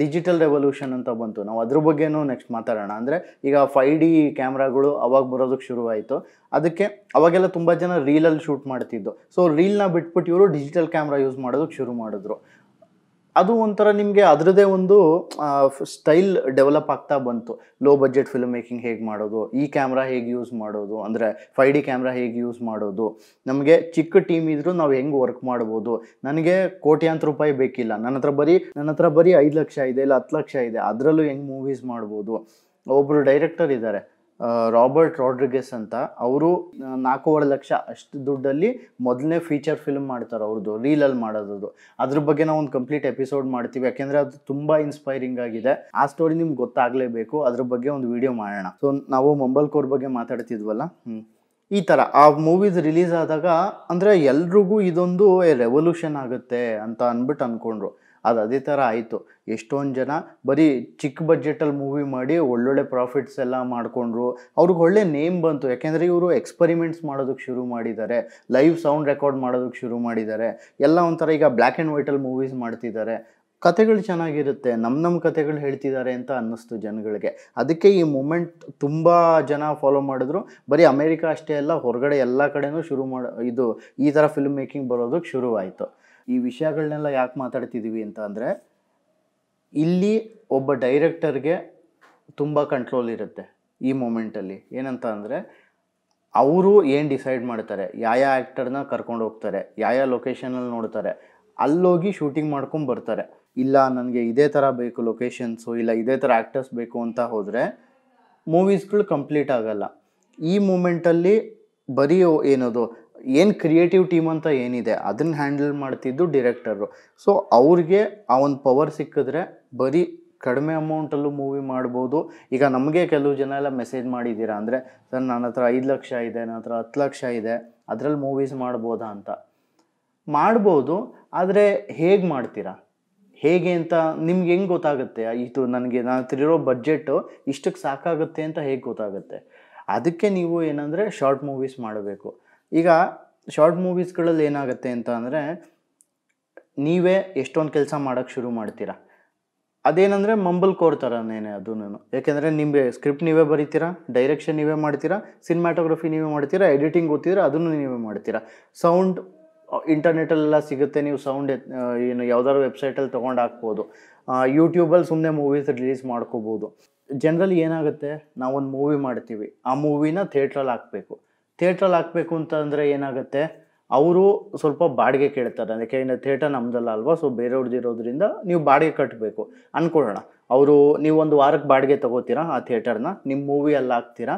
ಡಿಜಿಟಲ್ ರೆವಲ್ಯೂಷನ್ ಅಂತ ಬಂತು ನಾವು ಅದ್ರ ಬಗ್ಗೆನೂ ನೆಕ್ಸ್ಟ್ ಮಾತಾಡೋಣ ಅಂದರೆ ಈಗ ಫೈ ಡಿ ಕ್ಯಾಮ್ರಾಗಳು ಅವಾಗ ಬರೋದಕ್ಕೆ ಶುರುವಾಯಿತು ಅದಕ್ಕೆ ಅವಾಗೆಲ್ಲ ತುಂಬ ಜನ ರೀಲಲ್ಲಿ ಶೂಟ್ ಮಾಡ್ತಿದ್ದು ಸೊ ರೀಲ್ನ ಬಿಟ್ಬಿಟ್ಟು ಇವರು ಡಿಜಿಟಲ್ ಕ್ಯಾಮ್ರಾ ಯೂಸ್ ಮಾಡೋದಕ್ಕೆ ಶುರು ಮಾಡಿದ್ರು ಅದು ಒಂಥರ ನಿಮಗೆ ಅದರದೇ ಒಂದು ಸ್ಟೈಲ್ ಡೆವಲಪ್ ಆಗ್ತಾ ಬಂತು ಲೋ ಬಜೆಟ್ ಫಿಲ್ಮ್ ಮೇಕಿಂಗ್ ಹೇಗೆ ಮಾಡೋದು ಈ ಕ್ಯಾಮ್ರಾ ಹೇಗೆ ಯೂಸ್ ಮಾಡೋದು ಅಂದರೆ ಫೈ ಡಿ ಕ್ಯಾಮ್ರಾ ಹೇಗೆ ಯೂಸ್ ಮಾಡೋದು ನಮಗೆ ಚಿಕ್ಕ ಟೀಮ್ ಇದ್ದರೂ ನಾವು ಹೆಂಗೆ ವರ್ಕ್ ಮಾಡ್ಬೋದು ನನಗೆ ಕೋಟ್ಯಾಂತರ ರೂಪಾಯಿ ಬೇಕಿಲ್ಲ ನನ್ನ ಹತ್ರ ಬರೀ ನನ್ನ ಹತ್ರ ಬರೀ ಐದು ಲಕ್ಷ ಇದೆ ಇಲ್ಲ ಹತ್ತು ಲಕ್ಷ ಇದೆ ಅದರಲ್ಲೂ ಹೆಂಗೆ ಮೂವೀಸ್ ಮಾಡ್ಬೋದು ಒಬ್ಬರು ಡೈರೆಕ್ಟರ್ ಇದ್ದಾರೆ ರಾಬರ್ಟ್ ರಾಡ್ರಿಗೆಸ್ ಅಂತ ಅವರು ನಾಲ್ಕೂವರೆ ಲಕ್ಷ ಅಷ್ಟು ದುಡ್ಡಲ್ಲಿ ಮೊದಲನೇ ಫೀಚರ್ ಫಿಲ್ಮ್ ಮಾಡ್ತಾರೆ ಅವ್ರದ್ದು ರೀಲಲ್ಲಿ ಮಾಡೋದು ಅದ್ರ ಬಗ್ಗೆ ನಾವು ಒಂದು ಕಂಪ್ಲೀಟ್ ಎಪಿಸೋಡ್ ಮಾಡ್ತೀವಿ ಯಾಕೆಂದರೆ ಅದು ತುಂಬ ಇನ್ಸ್ಪೈರಿಂಗ್ ಆಗಿದೆ ಆ ಸ್ಟೋರಿ ನಿಮ್ಗೆ ಗೊತ್ತಾಗಲೇಬೇಕು ಅದ್ರ ಬಗ್ಗೆ ಒಂದು ವಿಡಿಯೋ ಮಾಡೋಣ ಸೊ ನಾವು ಮೊಂಬಲ್ಕೋರ್ ಬಗ್ಗೆ ಮಾತಾಡ್ತಿದ್ವಲ್ಲ ಈ ಥರ ಆ ಮೂವೀಸ್ ರಿಲೀಸ್ ಆದಾಗ ಅಂದರೆ ಎಲ್ರಿಗೂ ಇದೊಂದು ರೆವಲ್ಯೂಷನ್ ಆಗುತ್ತೆ ಅಂತ ಅಂದ್ಬಿಟ್ಟು ಅಂದ್ಕೊಂಡ್ರು ಅದು ಅದೇ ಥರ ಆಯಿತು ಎಷ್ಟೊಂದು ಜನ ಬರೀ ಚಿಕ್ಕ ಬಜೆಟಲ್ಲಿ ಮೂವಿ ಮಾಡಿ ಒಳ್ಳೊಳ್ಳೆ ಪ್ರಾಫಿಟ್ಸ್ ಎಲ್ಲ ಮಾಡಿಕೊಂಡ್ರು ಅವ್ರಿಗೆ ಒಳ್ಳೆ ನೇಮ್ ಬಂತು ಯಾಕೆಂದರೆ ಇವರು ಎಕ್ಸ್ಪರಿಮೆಂಟ್ಸ್ ಮಾಡೋದಕ್ಕೆ ಶುರು ಮಾಡಿದ್ದಾರೆ ಲೈವ್ ಸೌಂಡ್ ರೆಕಾರ್ಡ್ ಮಾಡೋದಕ್ಕೆ ಶುರು ಮಾಡಿದ್ದಾರೆ ಎಲ್ಲ ಒಂಥರ ಈಗ ಬ್ಲ್ಯಾಕ್ ಆ್ಯಂಡ್ ವೈಟಲ್ಲಿ ಮೂವೀಸ್ ಮಾಡ್ತಿದ್ದಾರೆ ಕತೆಗಳು ಚೆನ್ನಾಗಿರುತ್ತೆ ನಮ್ಮ ನಮ್ಮ ಕತೆಗಳು ಹೇಳ್ತಿದ್ದಾರೆ ಅಂತ ಅನ್ನಿಸ್ತು ಜನಗಳಿಗೆ ಅದಕ್ಕೆ ಈ ಮೂಮೆಂಟ್ ತುಂಬ ಜನ ಫಾಲೋ ಮಾಡಿದ್ರು ಬರೀ ಅಮೇರಿಕಾ ಅಷ್ಟೇ ಅಲ್ಲ ಹೊರಗಡೆ ಎಲ್ಲ ಕಡೆನೂ ಶುರು ಮಾಡ ಇದು ಈ ಥರ ಫಿಲ್ಮ್ ಮೇಕಿಂಗ್ ಬರೋದಕ್ಕೆ ಶುರುವಾಯಿತು ಈ ವಿಷಯಗಳನ್ನೆಲ್ಲ ಯಾಕೆ ಮಾತಾಡ್ತಿದ್ದೀವಿ ಅಂತ ಅಂದರೆ ಇಲ್ಲಿ ಒಬ್ಬ ಡೈರೆಕ್ಟರ್ಗೆ ತುಂಬ ಕಂಟ್ರೋಲ್ ಇರುತ್ತೆ ಈ ಮೂಮೆಂಟಲ್ಲಿ ಏನಂತ ಅಂದರೆ ಅವರು ಏನು ಡಿಸೈಡ್ ಮಾಡ್ತಾರೆ ಯಾವ ಯಾವ ಆ್ಯಕ್ಟರ್ನ ಕರ್ಕೊಂಡು ಹೋಗ್ತಾರೆ ಯಾವ ಯಾವ ಲೊಕೇಶನಲ್ಲಿ ನೋಡ್ತಾರೆ ಅಲ್ಲೋಗಿ ಶೂಟಿಂಗ್ ಮಾಡ್ಕೊಂಡು ಬರ್ತಾರೆ ಇಲ್ಲ ನನಗೆ ಇದೇ ಥರ ಬೇಕು ಲೊಕೇಶನ್ಸು ಇಲ್ಲ ಇದೇ ಥರ ಆ್ಯಕ್ಟರ್ಸ್ ಬೇಕು ಅಂತ ಹೋದರೆ ಮೂವೀಸ್ಗಳು ಕಂಪ್ಲೀಟ್ ಆಗಲ್ಲ ಈ ಮೂಮೆಂಟಲ್ಲಿ ಬರೀ ಏನದು ಏನು ಕ್ರಿಯೇಟಿವ್ ಟೀಮ್ ಅಂತ ಏನಿದೆ ಅದನ್ನು ಹ್ಯಾಂಡಲ್ ಮಾಡ್ತಿದ್ದು ಡಿರೆಕ್ಟರು ಸೊ ಅವ್ರಿಗೆ ಆ ಒಂದು ಪವರ್ ಸಿಕ್ಕಿದ್ರೆ ಬರೀ ಕಡಿಮೆ ಅಮೌಂಟಲ್ಲೂ ಮೂವಿ ಮಾಡ್ಬೋದು ಈಗ ನಮಗೆ ಕೆಲವು ಜನ ಎಲ್ಲ ಮೆಸೇಜ್ ಮಾಡಿದ್ದೀರಾ ಅಂದರೆ ಸರ್ ನನ್ನ ಹತ್ರ ಐದು ಲಕ್ಷ ಇದೆ ನನ್ನ ಹತ್ರ ಹತ್ತು ಲಕ್ಷ ಇದೆ ಅದರಲ್ಲಿ ಮೂವೀಸ್ ಮಾಡ್ಬೋದಾ ಅಂತ ಮಾಡ್ಬೋದು ಆದರೆ ಹೇಗೆ ಮಾಡ್ತೀರಾ ಹೇಗೆ ಅಂತ ನಿಮ್ಗೆ ಹೆಂಗೆ ಗೊತ್ತಾಗುತ್ತೆ ಇದು ನನಗೆ ನಾನು ತಿರೋ ಬಜೆಟ್ಟು ಇಷ್ಟಕ್ಕೆ ಸಾಕಾಗುತ್ತೆ ಅಂತ ಹೇಗೆ ಗೊತ್ತಾಗುತ್ತೆ ಅದಕ್ಕೆ ನೀವು ಏನಂದರೆ ಶಾರ್ಟ್ ಮೂವೀಸ್ ಮಾಡಬೇಕು ಈಗ ಶಾರ್ಟ್ ಮೂವೀಸ್ಗಳಲ್ಲಿ ಏನಾಗುತ್ತೆ ಅಂತ ಅಂದರೆ ನೀವೇ ಎಷ್ಟೊಂದು ಕೆಲಸ ಮಾಡೋಕ್ಕೆ ಶುರು ಮಾಡ್ತೀರಾ ಅದೇನಂದರೆ ಮಂಬಲ್ ಕೋರ್ ಥರನೇ ಅದೂ ಯಾಕೆಂದರೆ ನಿಮಗೆ ಸ್ಕ್ರಿಪ್ಟ್ ನೀವೇ ಬರೀತೀರಾ ಡೈರೆಕ್ಷನ್ ನೀವೇ ಮಾಡ್ತೀರಾ ಸಿನಿಮಾಟೋಗ್ರಫಿ ನೀವೇ ಮಾಡ್ತೀರಾ ಎಡಿಟಿಂಗ್ ಗೊತ್ತಿದ್ರೆ ಅದನ್ನು ನೀವೇ ಮಾಡ್ತೀರಾ ಸೌಂಡ್ ಇಂಟರ್ನೆಟಲ್ಲೆಲ್ಲ ಸಿಗುತ್ತೆ ನೀವು ಸೌಂಡ್ ಏನು ಯಾವ್ದಾದ್ರು ವೆಬ್ಸೈಟಲ್ಲಿ ತೊಗೊಂಡು ಹಾಕ್ಬೋದು ಯೂಟ್ಯೂಬಲ್ಲಿ ಸುಮ್ಮನೆ ಮೂವೀಸ್ ರಿಲೀಸ್ ಮಾಡ್ಕೋಬೋದು ಜನರಲಿ ಏನಾಗುತ್ತೆ ನಾವೊಂದು ಮೂವಿ ಮಾಡ್ತೀವಿ ಆ ಮೂವಿನ ಥಿಯೇಟ್ರಲ್ಲಿ ಹಾಕಬೇಕು ಥಿಯೇಟ್ರಲ್ಲಿ ಹಾಕಬೇಕು ಅಂತಂದರೆ ಏನಾಗುತ್ತೆ ಅವರು ಸ್ವಲ್ಪ ಬಾಡಿಗೆ ಕೇಳ್ತಾರೆ ಅದಕ್ಕೆ ಇನ್ನು ಥಿಯೇಟರ್ ನಮ್ಮದಲ್ಲ ಅಲ್ವಾ ಸೊ ಬೇರೆಯವ್ರದ್ದು ಇರೋದ್ರಿಂದ ನೀವು ಬಾಡಿಗೆ ಕಟ್ಟಬೇಕು ಅಂದ್ಕೊಳ್ಳೋಣ ಅವರು ನೀವು ಒಂದು ವಾರಕ್ಕೆ ಬಾಡಿಗೆ ತಗೋತೀರಾ ಆ ಥಿಯೇಟರ್ನ ನಿಮ್ಮ ಮೂವಿ ಅಲ್ಲಿ ಹಾಕ್ತೀರಾ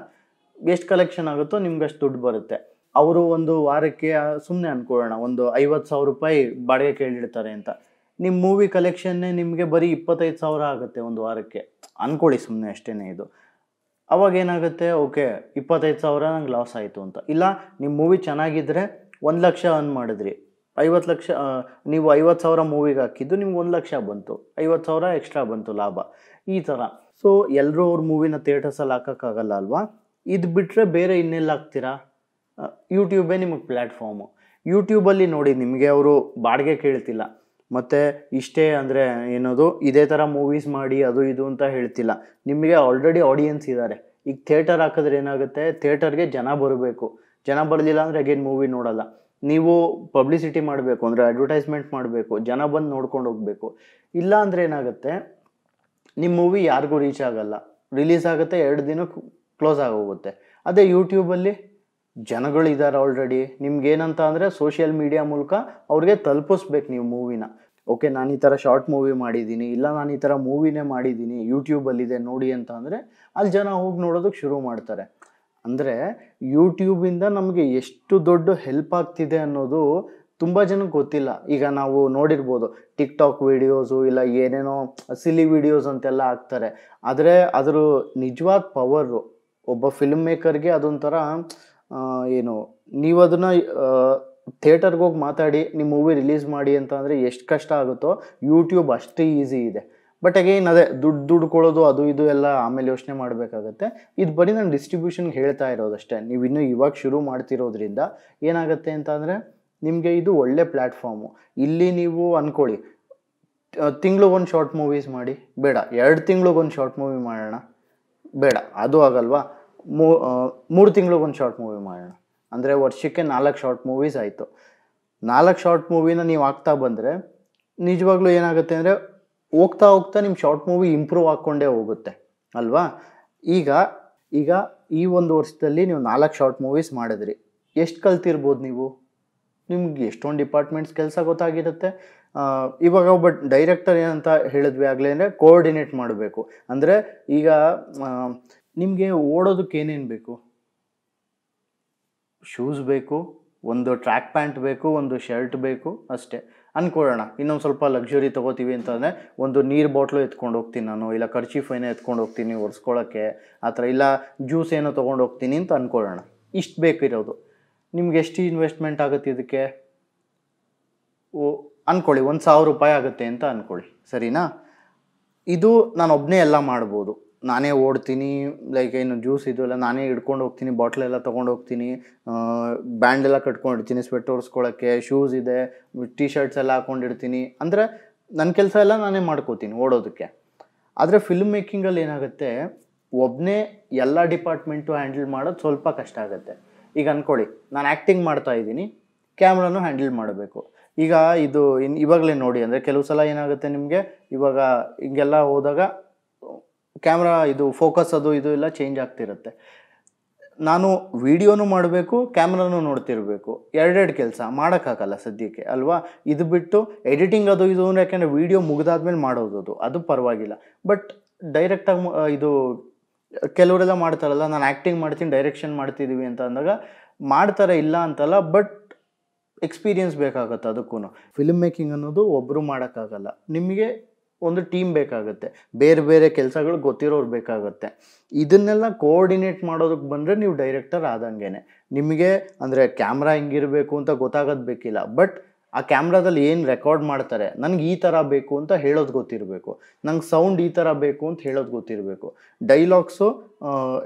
ಎಷ್ಟು ಕಲೆಕ್ಷನ್ ಆಗುತ್ತೋ ನಿಮ್ಗೆ ಅಷ್ಟು ದುಡ್ಡು ಬರುತ್ತೆ ಅವರು ಒಂದು ವಾರಕ್ಕೆ ಸುಮ್ಮನೆ ಅಂದ್ಕೊಳ್ಳೋಣ ಒಂದು ಐವತ್ತು ಸಾವಿರ ರೂಪಾಯಿ ಬಾಡಿಗೆ ಕೇಳಿರ್ತಾರೆ ಅಂತ ನಿಮ್ಮ ಮೂವಿ ಕಲೆಕ್ಷನ್ನೇ ನಿಮಗೆ ಬರೀ ಇಪ್ಪತ್ತೈದು ಸಾವಿರ ಆಗುತ್ತೆ ಒಂದು ವಾರಕ್ಕೆ ಅಂದ್ಕೊಳ್ಳಿ ಸುಮ್ಮನೆ ಅಷ್ಟೇ ಇದು ಅವಾಗ ಏನಾಗುತ್ತೆ ಓಕೆ ಇಪ್ಪತ್ತೈದು ಸಾವಿರ ನಂಗೆ ಲಾಸ್ ಆಯಿತು ಅಂತ ಇಲ್ಲ ನಿಮ್ಮ ಮೂವಿ ಚೆನ್ನಾಗಿದ್ದರೆ ಒಂದು ಲಕ್ಷ ಅರ್ನ್ ಮಾಡಿದ್ರಿ ಐವತ್ತು ಲಕ್ಷ ನೀವು ಐವತ್ತು ಸಾವಿರ ಮೂವಿಗೆ ಹಾಕಿದ್ದು ನಿಮ್ಗೆ ಒಂದು ಲಕ್ಷ ಬಂತು ಐವತ್ತು ಸಾವಿರ ಎಕ್ಸ್ಟ್ರಾ ಬಂತು ಲಾಭ ಈ ಥರ ಸೊ ಎಲ್ಲರೂ ಅವ್ರ ಮೂವಿನ ಥಿಯೇಟರ್ಸಲ್ಲಿ ಹಾಕೋಕ್ಕಾಗಲ್ಲ ಅಲ್ವಾ ಇದು ಬಿಟ್ಟರೆ ಬೇರೆ ಇನ್ನೆಲ್ಲ ಹಾಕ್ತೀರಾ ಯೂಟ್ಯೂಬೇ ನಿಮಗೆ ಪ್ಲ್ಯಾಟ್ಫಾರ್ಮು ಯೂಟ್ಯೂಬಲ್ಲಿ ನೋಡಿ ನಿಮಗೆ ಅವರು ಬಾಡಿಗೆ ಕೇಳ್ತಿಲ್ಲ ಮತ್ತು ಇಷ್ಟೇ ಅಂದರೆ ಏನದು ಇದೇ ಥರ ಮೂವೀಸ್ ಮಾಡಿ ಅದು ಇದು ಅಂತ ಹೇಳ್ತಿಲ್ಲ ನಿಮಗೆ ಆಲ್ರೆಡಿ ಆಡಿಯನ್ಸ್ ಇದ್ದಾರೆ ಈಗ ಥಿಯೇಟರ್ ಹಾಕಿದ್ರೆ ಏನಾಗುತ್ತೆ ಥಿಯೇಟರ್ಗೆ ಜನ ಬರಬೇಕು ಜನ ಬರಲಿಲ್ಲ ಅಂದರೆ ಅಗೇನ್ ಮೂವಿ ನೋಡಲ್ಲ ನೀವು ಪಬ್ಲಿಸಿಟಿ ಮಾಡಬೇಕು ಅಂದರೆ ಅಡ್ವರ್ಟೈಸ್ಮೆಂಟ್ ಮಾಡಬೇಕು ಜನ ಬಂದು ನೋಡ್ಕೊಂಡು ಹೋಗಬೇಕು ಇಲ್ಲ ಅಂದರೆ ಏನಾಗುತ್ತೆ ನಿಮ್ಮ ಮೂವಿ ಯಾರಿಗೂ ರೀಚ್ ಆಗಲ್ಲ ರಿಲೀಸ್ ಆಗುತ್ತೆ ಎರಡು ದಿನಕ್ಕೆ ಕ್ಲೋಸ್ ಆಗೋಗುತ್ತೆ ಅದೇ ಯೂಟ್ಯೂಬಲ್ಲಿ ಜನಗಳಿದ್ದಾರೆ ಆಲ್ರೆಡಿ ನಿಮ್ಗೇನಂತ ಅಂದರೆ ಸೋಷಿಯಲ್ ಮೀಡಿಯಾ ಮೂಲಕ ಅವ್ರಿಗೆ ತಲುಪಿಸ್ಬೇಕು ನೀವು ಮೂವಿನ ಓಕೆ ನಾನು ಈ ಥರ ಶಾರ್ಟ್ ಮೂವಿ ಮಾಡಿದ್ದೀನಿ ಇಲ್ಲ ನಾನು ಈ ಥರ ಮೂವಿನೇ ಮಾಡಿದ್ದೀನಿ ಯೂಟ್ಯೂಬಲ್ಲಿದೆ ನೋಡಿ ಅಂತ ಅಂದರೆ ಅಲ್ಲಿ ಜನ ಹೋಗಿ ನೋಡೋದಕ್ಕೆ ಶುರು ಮಾಡ್ತಾರೆ ಅಂದರೆ ಯೂಟ್ಯೂಬಿಂದ ನಮಗೆ ಎಷ್ಟು ದೊಡ್ಡ ಹೆಲ್ಪ್ ಆಗ್ತಿದೆ ಅನ್ನೋದು ತುಂಬ ಜನಕ್ಕೆ ಗೊತ್ತಿಲ್ಲ ಈಗ ನಾವು ನೋಡಿರ್ಬೋದು ಟಿಕ್ ಟಾಕ್ ವೀಡಿಯೋಸು ಇಲ್ಲ ಏನೇನೋ ಸಿಲಿ ವೀಡಿಯೋಸ್ ಅಂತೆಲ್ಲ ಹಾಕ್ತಾರೆ ಆದರೆ ಅದರ ನಿಜವಾದ ಪವರು ಒಬ್ಬ ಫಿಲ್ಮ್ ಮೇಕರ್ಗೆ ಅದೊಂಥರ ಏನು ನೀವು ಅದನ್ನು ಥಿಯೇಟರ್ಗೆ ಹೋಗಿ ಮಾತಾಡಿ ನಿಮ್ಮ ಮೂವಿ ರಿಲೀಸ್ ಮಾಡಿ ಅಂತ ಅಂದರೆ ಎಷ್ಟು ಕಷ್ಟ ಆಗುತ್ತೋ ಯೂಟ್ಯೂಬ್ ಅಷ್ಟೇ ಈಸಿ ಇದೆ ಬಟ್ ಅಗೇನ್ ಅದೇ ದುಡ್ಡು ದುಡ್ಕೊಳ್ಳೋದು ಅದು ಇದು ಎಲ್ಲ ಆಮೇಲೆ ಯೋಚನೆ ಮಾಡಬೇಕಾಗತ್ತೆ ಇದು ಬರೀ ನಾನು ಡಿಸ್ಟ್ರಿಬ್ಯೂಷನ್ಗೆ ಹೇಳ್ತಾ ಇರೋದಷ್ಟೇ ನೀವು ಇನ್ನೂ ಇವಾಗ ಶುರು ಮಾಡ್ತಿರೋದ್ರಿಂದ ಏನಾಗುತ್ತೆ ಅಂತ ಅಂದರೆ ನಿಮಗೆ ಇದು ಒಳ್ಳೆ ಪ್ಲ್ಯಾಟ್ಫಾರ್ಮು ಇಲ್ಲಿ ನೀವು ಅಂದ್ಕೊಳ್ಳಿ ಒಂದು ಶಾರ್ಟ್ ಮೂವೀಸ್ ಮಾಡಿ ಬೇಡ ಎರಡು ತಿಂಗ್ಳಿಗೊಂದು ಶಾರ್ಟ್ ಮೂವಿ ಮಾಡೋಣ ಬೇಡ ಅದು ಆಗಲ್ವಾ ಮೂ ಮೂರು ತಿಂಗಳು ಒಂದು ಶಾರ್ಟ್ ಮೂವಿ ಮಾಡೋಣ ಅಂದರೆ ವರ್ಷಕ್ಕೆ ನಾಲ್ಕು ಶಾರ್ಟ್ ಮೂವೀಸ್ ಆಯಿತು ನಾಲ್ಕು ಶಾರ್ಟ್ ಮೂವಿನ ನೀವು ಆಗ್ತಾ ಬಂದರೆ ನಿಜವಾಗ್ಲೂ ಏನಾಗುತ್ತೆ ಅಂದರೆ ಹೋಗ್ತಾ ಹೋಗ್ತಾ ನಿಮ್ಮ ಶಾರ್ಟ್ ಮೂವಿ ಇಂಪ್ರೂವ್ ಹಾಕ್ಕೊಂಡೇ ಹೋಗುತ್ತೆ ಅಲ್ವಾ ಈಗ ಈಗ ಈ ಒಂದು ವರ್ಷದಲ್ಲಿ ನೀವು ನಾಲ್ಕು ಶಾರ್ಟ್ ಮೂವೀಸ್ ಮಾಡಿದ್ರಿ ಎಷ್ಟು ಕಲ್ತಿರ್ಬೋದು ನೀವು ನಿಮ್ಗೆ ಎಷ್ಟೊಂದು ಡಿಪಾರ್ಟ್ಮೆಂಟ್ಸ್ ಕೆಲಸ ಗೊತ್ತಾಗಿರುತ್ತೆ ಇವಾಗ ಒಬ್ಬ ಡೈರೆಕ್ಟರ್ ಏನಂತ ಹೇಳಿದ್ವಿ ಆಗಲೇ ಅಂದರೆ ಕೋಆರ್ಡಿನೇಟ್ ಮಾಡಬೇಕು ಅಂದರೆ ಈಗ ನಿಮಗೆ ಓಡೋದಕ್ಕೆ ಏನೇನು ಬೇಕು ಶೂಸ್ ಬೇಕು ಒಂದು ಟ್ರ್ಯಾಕ್ ಪ್ಯಾಂಟ್ ಬೇಕು ಒಂದು ಶರ್ಟ್ ಬೇಕು ಅಷ್ಟೇ ಅಂದ್ಕೊಳ್ಳೋಣ ಇನ್ನೊಂದು ಸ್ವಲ್ಪ ಲಕ್ಸುರಿ ತೊಗೋತೀವಿ ಅಂತಂದರೆ ಒಂದು ನೀರು ಬಾಟ್ಲು ಎತ್ಕೊಂಡು ಹೋಗ್ತೀನಿ ನಾನು ಇಲ್ಲ ಖರ್ಚಿ ಏನೋ ಎತ್ಕೊಂಡು ಹೋಗ್ತೀನಿ ಒರೆಸ್ಕೊಳ್ಳೋಕ್ಕೆ ಆ ಥರ ಇಲ್ಲ ಜ್ಯೂಸ್ ಏನೋ ತೊಗೊಂಡು ಹೋಗ್ತೀನಿ ಅಂತ ಅಂದ್ಕೊಳ್ಳೋಣ ಇಷ್ಟು ಬೇಕಿರೋದು ನಿಮ್ಗೆ ಎಷ್ಟು ಇನ್ವೆಸ್ಟ್ಮೆಂಟ್ ಆಗುತ್ತೆ ಇದಕ್ಕೆ ಓ ಅಂದ್ಕೊಳ್ಳಿ ಒಂದು ಸಾವಿರ ರೂಪಾಯಿ ಆಗುತ್ತೆ ಅಂತ ಅಂದ್ಕೊಳ್ಳಿ ಸರಿನಾ ಇದು ನಾನು ಒಬ್ಬನೇ ಎಲ್ಲ ಮಾಡ್ಬೋದು ನಾನೇ ಓಡ್ತೀನಿ ಲೈಕ್ ಏನು ಜ್ಯೂಸ್ ಇದು ಎಲ್ಲ ನಾನೇ ಹಿಡ್ಕೊಂಡು ಹೋಗ್ತೀನಿ ಬಾಟ್ಲೆಲ್ಲ ತೊಗೊಂಡು ಹೋಗ್ತೀನಿ ಎಲ್ಲ ಕಟ್ಕೊಂಡಿರ್ತೀನಿ ಸ್ವೆಟ್ ಒರೆಸ್ಕೊಳ್ಳೋಕ್ಕೆ ಶೂಸ್ ಇದೆ ಟೀ ಶರ್ಟ್ಸ್ ಎಲ್ಲ ಹಾಕೊಂಡಿರ್ತೀನಿ ಅಂದರೆ ನನ್ನ ಕೆಲಸ ಎಲ್ಲ ನಾನೇ ಮಾಡ್ಕೋತೀನಿ ಓಡೋದಕ್ಕೆ ಆದರೆ ಫಿಲ್ಮ್ ಮೇಕಿಂಗಲ್ಲಿ ಏನಾಗುತ್ತೆ ಒಬ್ಬನೇ ಎಲ್ಲ ಡಿಪಾರ್ಟ್ಮೆಂಟು ಹ್ಯಾಂಡಲ್ ಮಾಡೋದು ಸ್ವಲ್ಪ ಕಷ್ಟ ಆಗುತ್ತೆ ಈಗ ಅಂದ್ಕೊಳ್ಳಿ ನಾನು ಆ್ಯಕ್ಟಿಂಗ್ ಮಾಡ್ತಾ ಇದ್ದೀನಿ ಕ್ಯಾಮ್ರಾನು ಹ್ಯಾಂಡಲ್ ಮಾಡಬೇಕು ಈಗ ಇದು ಇನ್ ಇವಾಗಲೇ ನೋಡಿ ಅಂದರೆ ಕೆಲವು ಸಲ ಏನಾಗುತ್ತೆ ನಿಮಗೆ ಇವಾಗ ಹಿಂಗೆಲ್ಲ ಹೋದಾಗ ಕ್ಯಾಮ್ರಾ ಇದು ಫೋಕಸ್ ಅದು ಇದು ಎಲ್ಲ ಚೇಂಜ್ ಆಗ್ತಿರುತ್ತೆ ನಾನು ವಿಡಿಯೋನು ಮಾಡಬೇಕು ಕ್ಯಾಮ್ರಾನು ನೋಡ್ತಿರಬೇಕು ಎರಡೆರಡು ಕೆಲಸ ಮಾಡೋಕ್ಕಾಗಲ್ಲ ಸದ್ಯಕ್ಕೆ ಅಲ್ವಾ ಇದು ಬಿಟ್ಟು ಎಡಿಟಿಂಗ್ ಅದು ಇದು ಅಂದರೆ ಯಾಕೆಂದರೆ ವೀಡಿಯೋ ಮುಗಿದಾದ್ಮೇಲೆ ಮಾಡೋದು ಅದು ಅದು ಪರವಾಗಿಲ್ಲ ಬಟ್ ಡೈರೆಕ್ಟಾಗಿ ಇದು ಕೆಲವರೆಲ್ಲ ಮಾಡ್ತಾರಲ್ಲ ನಾನು ಆ್ಯಕ್ಟಿಂಗ್ ಮಾಡ್ತೀನಿ ಡೈರೆಕ್ಷನ್ ಮಾಡ್ತಿದ್ದೀವಿ ಅಂತ ಅಂದಾಗ ಮಾಡ್ತಾರೆ ಇಲ್ಲ ಅಂತಲ್ಲ ಬಟ್ ಎಕ್ಸ್ಪೀರಿಯನ್ಸ್ ಬೇಕಾಗುತ್ತೆ ಅದಕ್ಕೂ ಫಿಲ್ಮ್ ಮೇಕಿಂಗ್ ಅನ್ನೋದು ಒಬ್ಬರು ಮಾಡೋಕ್ಕಾಗಲ್ಲ ನಿಮಗೆ ಒಂದು ಟೀಮ್ ಬೇಕಾಗುತ್ತೆ ಬೇರೆ ಬೇರೆ ಕೆಲಸಗಳು ಗೊತ್ತಿರೋರು ಬೇಕಾಗುತ್ತೆ ಇದನ್ನೆಲ್ಲ ಕೋಆರ್ಡಿನೇಟ್ ಮಾಡೋದಕ್ಕೆ ಬಂದರೆ ನೀವು ಡೈರೆಕ್ಟರ್ ಆದಂಗೆ ನಿಮಗೆ ಅಂದರೆ ಕ್ಯಾಮ್ರಾ ಹೆಂಗಿರಬೇಕು ಅಂತ ಗೊತ್ತಾಗೋದು ಬೇಕಿಲ್ಲ ಬಟ್ ಆ ಕ್ಯಾಮ್ರಾದಲ್ಲಿ ಏನು ರೆಕಾರ್ಡ್ ಮಾಡ್ತಾರೆ ನನಗೆ ಈ ಥರ ಬೇಕು ಅಂತ ಹೇಳೋದು ಗೊತ್ತಿರಬೇಕು ನಂಗೆ ಸೌಂಡ್ ಈ ಥರ ಬೇಕು ಅಂತ ಹೇಳೋದು ಗೊತ್ತಿರಬೇಕು ಡೈಲಾಗ್ಸು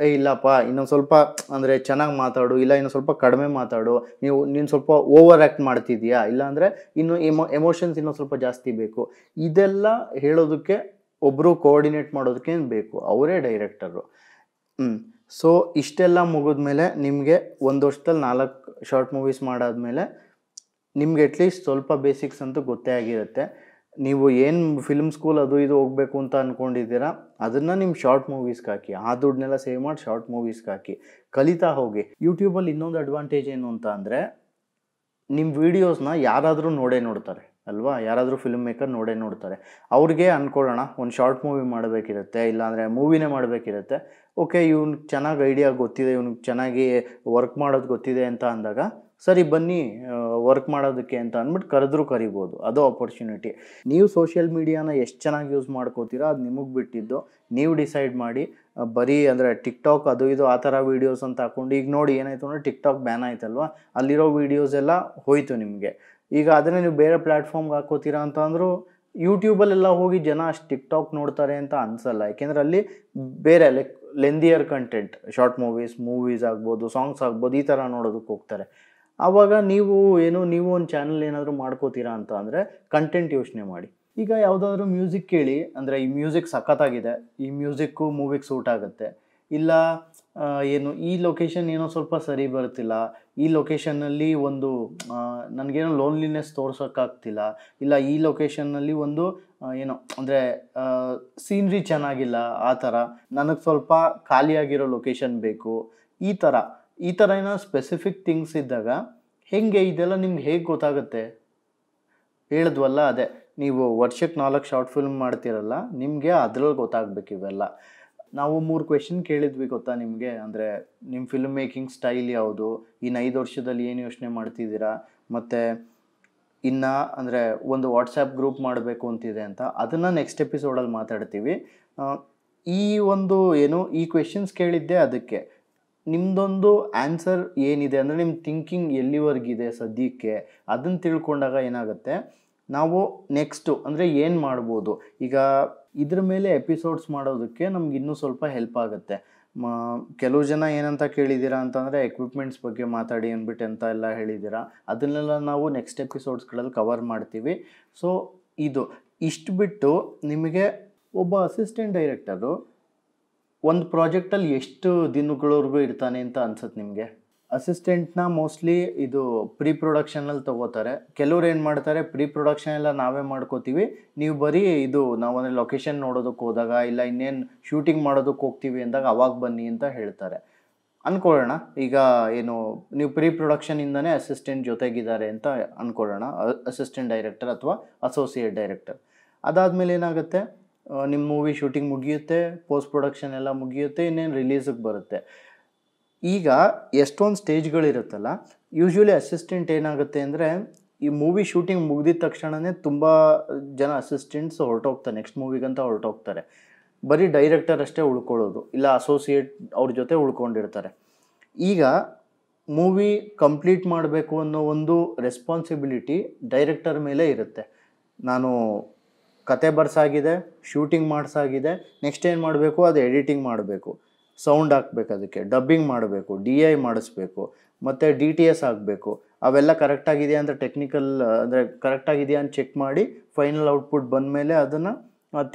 ಏ ಇಲ್ಲಪ್ಪ ಇನ್ನೊಂದು ಸ್ವಲ್ಪ ಅಂದರೆ ಚೆನ್ನಾಗಿ ಮಾತಾಡು ಇಲ್ಲ ಇನ್ನೊಂದು ಸ್ವಲ್ಪ ಕಡಿಮೆ ಮಾತಾಡು ನೀವು ನೀನು ಸ್ವಲ್ಪ ಓವರ್ ಆ್ಯಕ್ಟ್ ಮಾಡ್ತಿದ್ಯಾ ಇಲ್ಲಾಂದರೆ ಇನ್ನು ಎಮೋ ಎಮೋಷನ್ಸ್ ಇನ್ನೊಂದು ಸ್ವಲ್ಪ ಜಾಸ್ತಿ ಬೇಕು ಇದೆಲ್ಲ ಹೇಳೋದಕ್ಕೆ ಒಬ್ಬರು ಕೋಆರ್ಡಿನೇಟ್ ಮಾಡೋದಕ್ಕೇನು ಬೇಕು ಅವರೇ ಡೈರೆಕ್ಟರು ಹ್ಞೂ ಸೊ ಇಷ್ಟೆಲ್ಲ ಮುಗಿದ್ಮೇಲೆ ನಿಮಗೆ ಒಂದು ವರ್ಷದಲ್ಲಿ ನಾಲ್ಕು ಶಾರ್ಟ್ ಮೂವೀಸ್ ಮಾಡಾದಮೇಲೆ ನಿಮ್ಗೆ ಅಟ್ಲೀಸ್ಟ್ ಸ್ವಲ್ಪ ಬೇಸಿಕ್ಸ್ ಅಂತೂ ಗೊತ್ತೇ ಆಗಿರುತ್ತೆ ನೀವು ಏನು ಫಿಲ್ಮ್ ಸ್ಕೂಲ್ ಅದು ಇದು ಹೋಗಬೇಕು ಅಂತ ಅಂದ್ಕೊಂಡಿದ್ದೀರಾ ಅದನ್ನು ನಿಮ್ಮ ಶಾರ್ಟ್ ಮೂವೀಸ್ಗೆ ಹಾಕಿ ಆ ದುಡ್ಡನ್ನೆಲ್ಲ ಸೇವ್ ಮಾಡಿ ಶಾರ್ಟ್ ಮೂವೀಸ್ಗೆ ಹಾಕಿ ಕಲಿತಾ ಹೋಗಿ ಯೂಟ್ಯೂಬಲ್ಲಿ ಇನ್ನೊಂದು ಅಡ್ವಾಂಟೇಜ್ ಏನು ಅಂತ ಅಂದರೆ ನಿಮ್ಮ ವೀಡಿಯೋಸ್ನ ಯಾರಾದರೂ ನೋಡೇ ನೋಡ್ತಾರೆ ಅಲ್ವಾ ಯಾರಾದರೂ ಫಿಲ್ಮ್ ಮೇಕರ್ ನೋಡೇ ನೋಡ್ತಾರೆ ಅವ್ರಿಗೆ ಅಂದ್ಕೊಳ್ಳೋಣ ಒಂದು ಶಾರ್ಟ್ ಮೂವಿ ಮಾಡಬೇಕಿರುತ್ತೆ ಇಲ್ಲಾಂದರೆ ಮೂವಿನೇ ಮಾಡಬೇಕಿರುತ್ತೆ ಓಕೆ ಇವ್ನಿಗೆ ಚೆನ್ನಾಗಿ ಐಡಿಯಾ ಗೊತ್ತಿದೆ ಇವ್ನಿಗೆ ಚೆನ್ನಾಗಿ ವರ್ಕ್ ಮಾಡೋದು ಗೊತ್ತಿದೆ ಅಂತ ಅಂದಾಗ ಸರಿ ಬನ್ನಿ ವರ್ಕ್ ಮಾಡೋದಕ್ಕೆ ಅಂತ ಅಂದ್ಬಿಟ್ಟು ಕರೆದ್ರೂ ಕರಿಬೋದು ಅದು ಆಪರ್ಚುನಿಟಿ ನೀವು ಸೋಷಿಯಲ್ ಮೀಡಿಯಾನ ಎಷ್ಟು ಚೆನ್ನಾಗಿ ಯೂಸ್ ಮಾಡ್ಕೋತೀರಾ ಅದು ನಿಮಗೆ ಬಿಟ್ಟಿದ್ದು ನೀವು ಡಿಸೈಡ್ ಮಾಡಿ ಬರೀ ಅಂದರೆ ಟಿಕ್ಟಾಕ್ ಅದು ಇದು ಆ ಥರ ವೀಡಿಯೋಸ್ ಅಂತ ಹಾಕ್ಕೊಂಡು ಈಗ ನೋಡಿ ಏನಾಯಿತು ಅಂದರೆ ಟಿಕ್ಟಾಕ್ ಬ್ಯಾನ್ ಆಯ್ತಲ್ವ ಅಲ್ಲಿರೋ ವೀಡಿಯೋಸ್ ಎಲ್ಲ ಹೋಯಿತು ನಿಮಗೆ ಈಗ ಅದನ್ನೇ ನೀವು ಬೇರೆ ಪ್ಲ್ಯಾಟ್ಫಾರ್ಮ್ಗೆ ಹಾಕೋತೀರಾ ಅಂತ ಅಂದರೂ ಯೂಟ್ಯೂಬಲ್ಲೆಲ್ಲ ಹೋಗಿ ಜನ ಅಷ್ಟು ಟಿಕ್ಟಾಕ್ ನೋಡ್ತಾರೆ ಅಂತ ಅನಿಸಲ್ಲ ಯಾಕೆಂದರೆ ಅಲ್ಲಿ ಬೇರೆ like lengthier content short movies movies ಆಗ್ಬೋದು ಸಾಂಗ್ಸ್ ಆಗ್ಬೋದು ಈ ಥರ ನೋಡೋದಕ್ಕೆ ಹೋಗ್ತಾರೆ ಆವಾಗ ನೀವು ಏನು ನೀವು ಒಂದು ಚಾನಲ್ ಏನಾದರೂ ಮಾಡ್ಕೋತೀರಾ ಅಂತ ಅಂದರೆ ಕಂಟೆಂಟ್ ಯೋಚನೆ ಮಾಡಿ ಈಗ ಯಾವುದಾದ್ರೂ ಮ್ಯೂಸಿಕ್ ಕೇಳಿ ಅಂದರೆ ಈ ಮ್ಯೂಸಿಕ್ ಸಖತ್ತಾಗಿದೆ ಈ ಮ್ಯೂಸಿಕ್ಕು ಮೂವಿಗೆ ಸೂಟ್ ಆಗುತ್ತೆ ಇಲ್ಲ ಏನು ಈ ಲೊಕೇಶನ್ ಏನೋ ಸ್ವಲ್ಪ ಸರಿ ಬರ್ತಿಲ್ಲ ಈ ಲೊಕೇಶನ್ನಲ್ಲಿ ಒಂದು ನನಗೇನೋ ಲೋನ್ಲಿನೆಸ್ ತೋರ್ಸೋಕ್ಕಾಗ್ತಿಲ್ಲ ಇಲ್ಲ ಈ ಲೊಕೇಶನ್ನಲ್ಲಿ ಒಂದು ಏನೋ ಅಂದರೆ ಸೀನ್ರಿ ಚೆನ್ನಾಗಿಲ್ಲ ಆ ಥರ ನನಗೆ ಸ್ವಲ್ಪ ಖಾಲಿಯಾಗಿರೋ ಲೊಕೇಶನ್ ಬೇಕು ಈ ಥರ ಈ ಥರ ಏನೋ ಸ್ಪೆಸಿಫಿಕ್ ಥಿಂಗ್ಸ್ ಇದ್ದಾಗ ಹೇಗೆ ಇದೆಲ್ಲ ನಿಮ್ಗೆ ಹೇಗೆ ಗೊತ್ತಾಗುತ್ತೆ ಹೇಳಿದ್ವಲ್ಲ ಅದೇ ನೀವು ವರ್ಷಕ್ಕೆ ನಾಲ್ಕು ಶಾರ್ಟ್ ಫಿಲ್ಮ್ ಮಾಡ್ತಿರಲ್ಲ ನಿಮಗೆ ಅದ್ರಲ್ಲಿ ಗೊತ್ತಾಗಬೇಕು ಇವೆಲ್ಲ ನಾವು ಮೂರು ಕ್ವೆಶನ್ ಕೇಳಿದ್ವಿ ಗೊತ್ತಾ ನಿಮಗೆ ಅಂದರೆ ನಿಮ್ಮ ಫಿಲ್ಮ್ ಮೇಕಿಂಗ್ ಸ್ಟೈಲ್ ಯಾವುದು ಇನ್ನು ಐದು ವರ್ಷದಲ್ಲಿ ಏನು ಯೋಚನೆ ಮಾಡ್ತಿದ್ದೀರಾ ಮತ್ತು ಇನ್ನು ಅಂದರೆ ಒಂದು ವಾಟ್ಸಪ್ ಗ್ರೂಪ್ ಮಾಡಬೇಕು ಅಂತಿದೆ ಅಂತ ಅದನ್ನು ನೆಕ್ಸ್ಟ್ ಎಪಿಸೋಡಲ್ಲಿ ಮಾತಾಡ್ತೀವಿ ಈ ಒಂದು ಏನು ಈ ಕ್ವೆಶನ್ಸ್ ಕೇಳಿದ್ದೆ ಅದಕ್ಕೆ ನಿಮ್ಮದೊಂದು ಆನ್ಸರ್ ಏನಿದೆ ಅಂದರೆ ನಿಮ್ಮ ಥಿಂಕಿಂಗ್ ಎಲ್ಲಿವರೆಗಿದೆ ಸದ್ಯಕ್ಕೆ ಅದನ್ನು ತಿಳ್ಕೊಂಡಾಗ ಏನಾಗುತ್ತೆ ನಾವು ನೆಕ್ಸ್ಟು ಅಂದರೆ ಏನು ಮಾಡ್ಬೋದು ಈಗ ಇದ್ರ ಮೇಲೆ ಎಪಿಸೋಡ್ಸ್ ಮಾಡೋದಕ್ಕೆ ನಮ್ಗೆ ಇನ್ನೂ ಸ್ವಲ್ಪ ಹೆಲ್ಪ್ ಆಗುತ್ತೆ ಕೆಲವು ಜನ ಏನಂತ ಕೇಳಿದ್ದೀರಾ ಅಂತಂದರೆ ಎಕ್ವಿಪ್ಮೆಂಟ್ಸ್ ಬಗ್ಗೆ ಮಾತಾಡಿ ಅಂದ್ಬಿಟ್ಟು ಅಂತ ಎಲ್ಲ ಹೇಳಿದ್ದೀರಾ ಅದನ್ನೆಲ್ಲ ನಾವು ನೆಕ್ಸ್ಟ್ ಎಪಿಸೋಡ್ಸ್ಗಳಲ್ಲಿ ಕವರ್ ಮಾಡ್ತೀವಿ ಸೊ ಇದು ಇಷ್ಟು ಬಿಟ್ಟು ನಿಮಗೆ ಒಬ್ಬ ಅಸಿಸ್ಟೆಂಟ್ ಡೈರೆಕ್ಟರು ಒಂದು ಪ್ರಾಜೆಕ್ಟಲ್ಲಿ ಎಷ್ಟು ದಿನಗಳವರೆಗೂ ಇರ್ತಾನೆ ಅಂತ ಅನ್ಸುತ್ತೆ ನಿಮಗೆ ಅಸಿಸ್ಟೆಂಟ್ನ ಮೋಸ್ಟ್ಲಿ ಇದು ಪ್ರೀ ಪ್ರೊಡಕ್ಷನಲ್ಲಿ ತೊಗೋತಾರೆ ಕೆಲವ್ರು ಏನು ಮಾಡ್ತಾರೆ ಪ್ರೀ ಪ್ರೊಡಕ್ಷನ್ ಎಲ್ಲ ನಾವೇ ಮಾಡ್ಕೋತೀವಿ ನೀವು ಬರೀ ಇದು ನಾವು ಅಂದರೆ ಲೊಕೇಶನ್ ನೋಡೋದಕ್ಕೆ ಹೋದಾಗ ಇಲ್ಲ ಇನ್ನೇನು ಶೂಟಿಂಗ್ ಮಾಡೋದಕ್ಕೆ ಹೋಗ್ತೀವಿ ಅಂದಾಗ ಅವಾಗ ಬನ್ನಿ ಅಂತ ಹೇಳ್ತಾರೆ ಅಂದ್ಕೊಳ್ಳೋಣ ಈಗ ಏನು ನೀವು ಪ್ರೀ ಪ್ರೊಡಕ್ಷನಿಂದನೇ ಅಸಿಸ್ಟೆಂಟ್ ಜೊತೆಗಿದ್ದಾರೆ ಅಂತ ಅಂದ್ಕೊಳ್ಳೋಣ ಅಸಿಸ್ಟೆಂಟ್ ಡೈರೆಕ್ಟರ್ ಅಥವಾ ಅಸೋಸಿಯೇಟ್ ಡೈರೆಕ್ಟರ್ ಅದಾದಮೇಲೆ ಏನಾಗುತ್ತೆ ನಿಮ್ಮ ಮೂವಿ ಶೂಟಿಂಗ್ ಮುಗಿಯುತ್ತೆ ಪೋಸ್ಟ್ ಪ್ರೊಡಕ್ಷನ್ ಎಲ್ಲ ಮುಗಿಯುತ್ತೆ ಇನ್ನೇನು ರಿಲೀಸಿಗೆ ಬರುತ್ತೆ ಈಗ ಎಷ್ಟೊಂದು ಸ್ಟೇಜ್ಗಳಿರುತ್ತಲ್ಲ ಯೂಶ್ವಲಿ ಅಸಿಸ್ಟೆಂಟ್ ಏನಾಗುತ್ತೆ ಅಂದರೆ ಈ ಮೂವಿ ಶೂಟಿಂಗ್ ಮುಗಿದಿದ ತಕ್ಷಣವೇ ತುಂಬ ಜನ ಅಸಿಸ್ಟೆಂಟ್ಸ್ ಹೊರಟೋಗ್ತಾರೆ ನೆಕ್ಸ್ಟ್ ಮೂವಿಗಂತ ಹೊರಟೋಗ್ತಾರೆ ಬರೀ ಡೈರೆಕ್ಟರ್ ಅಷ್ಟೇ ಉಳ್ಕೊಳ್ಳೋದು ಇಲ್ಲ ಅಸೋಸಿಯೇಟ್ ಅವ್ರ ಜೊತೆ ಉಳ್ಕೊಂಡಿರ್ತಾರೆ ಈಗ ಮೂವಿ ಕಂಪ್ಲೀಟ್ ಮಾಡಬೇಕು ಅನ್ನೋ ಒಂದು ರೆಸ್ಪಾನ್ಸಿಬಿಲಿಟಿ ಡೈರೆಕ್ಟರ್ ಮೇಲೆ ಇರುತ್ತೆ ನಾನು ಕತೆ ಬರ್ಸಾಗಿದೆ ಶೂಟಿಂಗ್ ಮಾಡಿಸಾಗಿದೆ ನೆಕ್ಸ್ಟ್ ಏನು ಮಾಡಬೇಕು ಅದು ಎಡಿಟಿಂಗ್ ಮಾಡಬೇಕು ಸೌಂಡ್ ಹಾಕ್ಬೇಕು ಅದಕ್ಕೆ ಡಬ್ಬಿಂಗ್ ಮಾಡಬೇಕು ಡಿ ಐ ಮಾಡಿಸ್ಬೇಕು ಮತ್ತು ಡಿ ಟಿ ಎಸ್ ಆಗಬೇಕು ಅವೆಲ್ಲ ಕರೆಕ್ಟಾಗಿದೆಯಾ ಅಂತ ಟೆಕ್ನಿಕಲ್ ಅಂದರೆ ಕರೆಕ್ಟಾಗಿದೆಯಾ ಅಂತ ಚೆಕ್ ಮಾಡಿ ಫೈನಲ್ ಔಟ್ಪುಟ್ ಬಂದಮೇಲೆ ಅದನ್ನು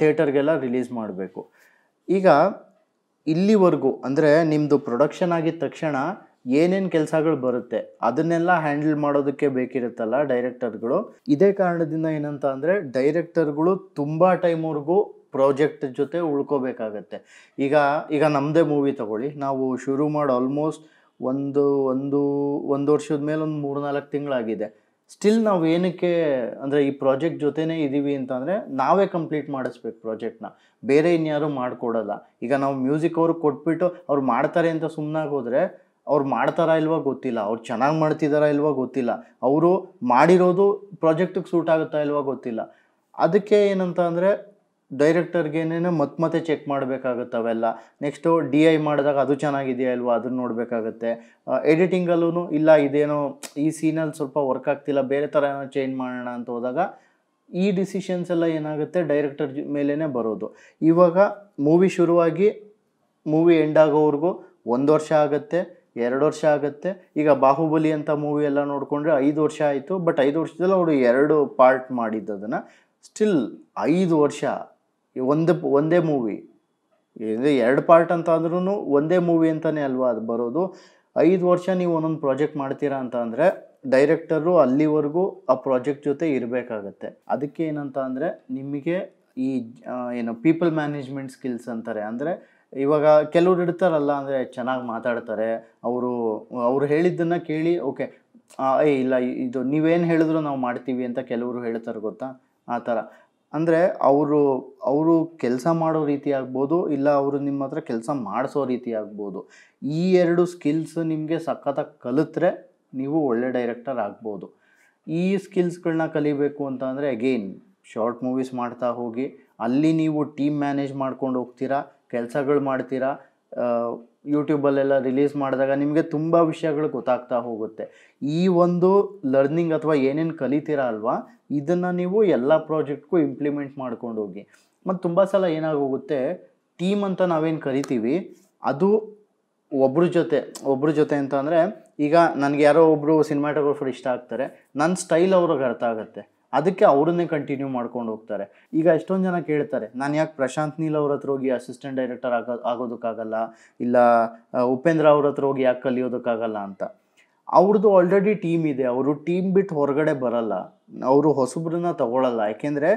ಥಿಯೇಟರ್ಗೆಲ್ಲ ರಿಲೀಸ್ ಮಾಡಬೇಕು ಈಗ ಇಲ್ಲಿವರೆಗೂ ಅಂದರೆ ನಿಮ್ಮದು ಪ್ರೊಡಕ್ಷನ್ ಆಗಿದ ತಕ್ಷಣ ಏನೇನು ಕೆಲಸಗಳು ಬರುತ್ತೆ ಅದನ್ನೆಲ್ಲ ಹ್ಯಾಂಡಲ್ ಮಾಡೋದಕ್ಕೆ ಬೇಕಿರುತ್ತಲ್ಲ ಡೈರೆಕ್ಟರ್ಗಳು ಇದೇ ಕಾರಣದಿಂದ ಏನಂತ ಅಂದರೆ ಡೈರೆಕ್ಟರ್ಗಳು ತುಂಬ ಟೈಮ್ವರೆಗೂ ಪ್ರಾಜೆಕ್ಟ್ ಜೊತೆ ಉಳ್ಕೋಬೇಕಾಗತ್ತೆ ಈಗ ಈಗ ನಮ್ಮದೇ ಮೂವಿ ತಗೊಳ್ಳಿ ನಾವು ಶುರು ಮಾಡಿ ಆಲ್ಮೋಸ್ಟ್ ಒಂದು ಒಂದು ಒಂದು ವರ್ಷದ ಮೇಲೆ ಒಂದು ಮೂರು ನಾಲ್ಕು ತಿಂಗಳಾಗಿದೆ ಸ್ಟಿಲ್ ನಾವು ಏನಕ್ಕೆ ಅಂದರೆ ಈ ಪ್ರಾಜೆಕ್ಟ್ ಜೊತೆನೇ ಇದ್ದೀವಿ ಅಂತಂದರೆ ನಾವೇ ಕಂಪ್ಲೀಟ್ ಮಾಡಿಸ್ಬೇಕು ಪ್ರಾಜೆಕ್ಟ್ನ ಬೇರೆ ಇನ್ಯಾರು ಮಾಡಿಕೊಡಲ್ಲ ಈಗ ನಾವು ಮ್ಯೂಸಿಕ್ ಅವ್ರಿಗೆ ಕೊಟ್ಬಿಟ್ಟು ಅವ್ರು ಮಾಡ್ತಾರೆ ಅಂತ ಸುಮ್ಮನಾಗೋದ್ರೆ ಅವ್ರು ಮಾಡ್ತಾರಾ ಇಲ್ವಾ ಗೊತ್ತಿಲ್ಲ ಅವ್ರು ಚೆನ್ನಾಗಿ ಮಾಡ್ತಿದ್ದಾರಾ ಇಲ್ವಾ ಗೊತ್ತಿಲ್ಲ ಅವರು ಮಾಡಿರೋದು ಪ್ರಾಜೆಕ್ಟಿಗೆ ಸೂಟ್ ಆಗುತ್ತಾ ಇಲ್ವಾ ಗೊತ್ತಿಲ್ಲ ಅದಕ್ಕೆ ಏನಂತ ಅಂದರೆ ಡೈರೆಕ್ಟರ್ಗೇನೇನೋ ಮತ್ತೆ ಮತ್ತೆ ಚೆಕ್ ಮಾಡಬೇಕಾಗುತ್ತೆ ಅವೆಲ್ಲ ನೆಕ್ಸ್ಟು ಡಿ ಐ ಮಾಡಿದಾಗ ಅದು ಚೆನ್ನಾಗಿದೆಯಾ ಇಲ್ವಾ ಅದನ್ನು ನೋಡಬೇಕಾಗತ್ತೆ ಎಡಿಟಿಂಗಲ್ಲೂ ಇಲ್ಲ ಇದೇನೋ ಈ ಸೀನಲ್ಲಿ ಸ್ವಲ್ಪ ವರ್ಕ್ ಆಗ್ತಿಲ್ಲ ಬೇರೆ ಥರ ಏನೋ ಚೇಂಜ್ ಮಾಡೋಣ ಅಂತ ಹೋದಾಗ ಈ ಡಿಸಿಷನ್ಸ್ ಎಲ್ಲ ಏನಾಗುತ್ತೆ ಡೈರೆಕ್ಟರ್ ಮೇಲೇ ಬರೋದು ಇವಾಗ ಮೂವಿ ಶುರುವಾಗಿ ಮೂವಿ ಎಂಡ್ ಆಗೋವ್ರಿಗೂ ಒಂದು ವರ್ಷ ಆಗುತ್ತೆ ಎರಡು ವರ್ಷ ಆಗುತ್ತೆ ಈಗ ಬಾಹುಬಲಿ ಅಂತ ಮೂವಿ ಎಲ್ಲ ನೋಡಿಕೊಂಡ್ರೆ ಐದು ವರ್ಷ ಆಯಿತು ಬಟ್ ಐದು ವರ್ಷದಲ್ಲಿ ಅವರು ಎರಡು ಪಾರ್ಟ್ ಮಾಡಿದ್ದದನ್ನು ಸ್ಟಿಲ್ ಐದು ವರ್ಷ ಒಂದು ಒಂದೇ ಮೂವಿ ಎರಡು ಪಾರ್ಟ್ ಅಂತ ಅಂದ್ರೂ ಒಂದೇ ಮೂವಿ ಅಂತಲೇ ಅಲ್ವಾ ಅದು ಬರೋದು ಐದು ವರ್ಷ ನೀವು ಒಂದೊಂದು ಪ್ರಾಜೆಕ್ಟ್ ಮಾಡ್ತೀರಾ ಅಂತ ಅಂದರೆ ಡೈರೆಕ್ಟರು ಅಲ್ಲಿವರೆಗೂ ಆ ಪ್ರಾಜೆಕ್ಟ್ ಜೊತೆ ಇರಬೇಕಾಗತ್ತೆ ಅದಕ್ಕೆ ಏನಂತ ಅಂದರೆ ನಿಮಗೆ ಈ ಏನು ಪೀಪಲ್ ಮ್ಯಾನೇಜ್ಮೆಂಟ್ ಸ್ಕಿಲ್ಸ್ ಅಂತಾರೆ ಅಂದರೆ ಇವಾಗ ಕೆಲವ್ರು ಇರ್ತಾರಲ್ಲ ಅಂದರೆ ಚೆನ್ನಾಗಿ ಮಾತಾಡ್ತಾರೆ ಅವರು ಅವರು ಹೇಳಿದ್ದನ್ನು ಕೇಳಿ ಓಕೆ ಏ ಇಲ್ಲ ಇದು ನೀವೇನು ಹೇಳಿದ್ರು ನಾವು ಮಾಡ್ತೀವಿ ಅಂತ ಕೆಲವರು ಹೇಳ್ತಾರೆ ಗೊತ್ತಾ ಆ ಥರ ಅಂದರೆ ಅವರು ಅವರು ಕೆಲಸ ಮಾಡೋ ರೀತಿ ಆಗ್ಬೋದು ಇಲ್ಲ ಅವರು ನಿಮ್ಮ ಹತ್ರ ಕೆಲಸ ಮಾಡಿಸೋ ರೀತಿ ಆಗ್ಬೋದು ಈ ಎರಡು ಸ್ಕಿಲ್ಸ್ ನಿಮಗೆ ಸಖತ್ತಾಗಿ ಕಲಿತ್ರೆ ನೀವು ಒಳ್ಳೆ ಡೈರೆಕ್ಟರ್ ಆಗ್ಬೋದು ಈ ಸ್ಕಿಲ್ಸ್ಗಳನ್ನ ಕಲಿಬೇಕು ಅಂತ ಅಂದರೆ ಅಗೇನ್ ಶಾರ್ಟ್ ಮೂವೀಸ್ ಮಾಡ್ತಾ ಹೋಗಿ ಅಲ್ಲಿ ನೀವು ಟೀಮ್ ಮ್ಯಾನೇಜ್ ಮಾಡ್ಕೊಂಡು ಹೋಗ್ತೀರಾ ಕೆಲಸಗಳು ಮಾಡ್ತೀರಾ ಯೂಟ್ಯೂಬಲ್ಲೆಲ್ಲ ರಿಲೀಸ್ ಮಾಡಿದಾಗ ನಿಮಗೆ ತುಂಬ ವಿಷಯಗಳು ಗೊತ್ತಾಗ್ತಾ ಹೋಗುತ್ತೆ ಈ ಒಂದು ಲರ್ನಿಂಗ್ ಅಥವಾ ಏನೇನು ಕಲಿತೀರಾ ಅಲ್ವಾ ಇದನ್ನು ನೀವು ಎಲ್ಲ ಪ್ರಾಜೆಕ್ಟ್ಗೂ ಇಂಪ್ಲಿಮೆಂಟ್ ಮಾಡ್ಕೊಂಡು ಹೋಗಿ ಮತ್ತು ತುಂಬ ಸಲ ಏನಾಗೋಗುತ್ತೆ ಟೀಮ್ ಅಂತ ನಾವೇನು ಕರಿತೀವಿ ಅದು ಒಬ್ಬರ ಜೊತೆ ಒಬ್ಬರ ಜೊತೆ ಅಂತ ಈಗ ನನಗೆ ಯಾರೋ ಒಬ್ಬರು ಸಿನಿಮಾಟೋಗ್ರಫರ್ ಇಷ್ಟ ಆಗ್ತಾರೆ ನನ್ನ ಸ್ಟೈಲ್ ಅವ್ರಿಗೆ ಅರ್ಥ ಆಗುತ್ತೆ ಅದಕ್ಕೆ ಅವ್ರನ್ನೇ ಕಂಟಿನ್ಯೂ ಮಾಡ್ಕೊಂಡು ಹೋಗ್ತಾರೆ ಈಗ ಎಷ್ಟೊಂದು ಜನ ಕೇಳ್ತಾರೆ ನಾನು ಯಾಕೆ ಪ್ರಶಾಂತ್ ನೀಲ್ ಅವ್ರ ಹತ್ರ ಹೋಗಿ ಅಸಿಸ್ಟೆಂಟ್ ಡೈರೆಕ್ಟರ್ ಆಗೋ ಆಗೋದಕ್ಕಾಗಲ್ಲ ಇಲ್ಲ ಉಪೇಂದ್ರ ಅವ್ರ ಹತ್ರ ಹೋಗಿ ಯಾಕೆ ಕಲಿಯೋದಕ್ಕಾಗಲ್ಲ ಅಂತ ಅವ್ರದ್ದು ಆಲ್ರೆಡಿ ಟೀಮ್ ಇದೆ ಅವರು ಟೀಮ್ ಬಿಟ್ಟು ಹೊರಗಡೆ ಬರಲ್ಲ ಅವರು ಹೊಸಬ್ರನ್ನ ತಗೊಳ್ಳಲ್ಲ ಯಾಕೆಂದರೆ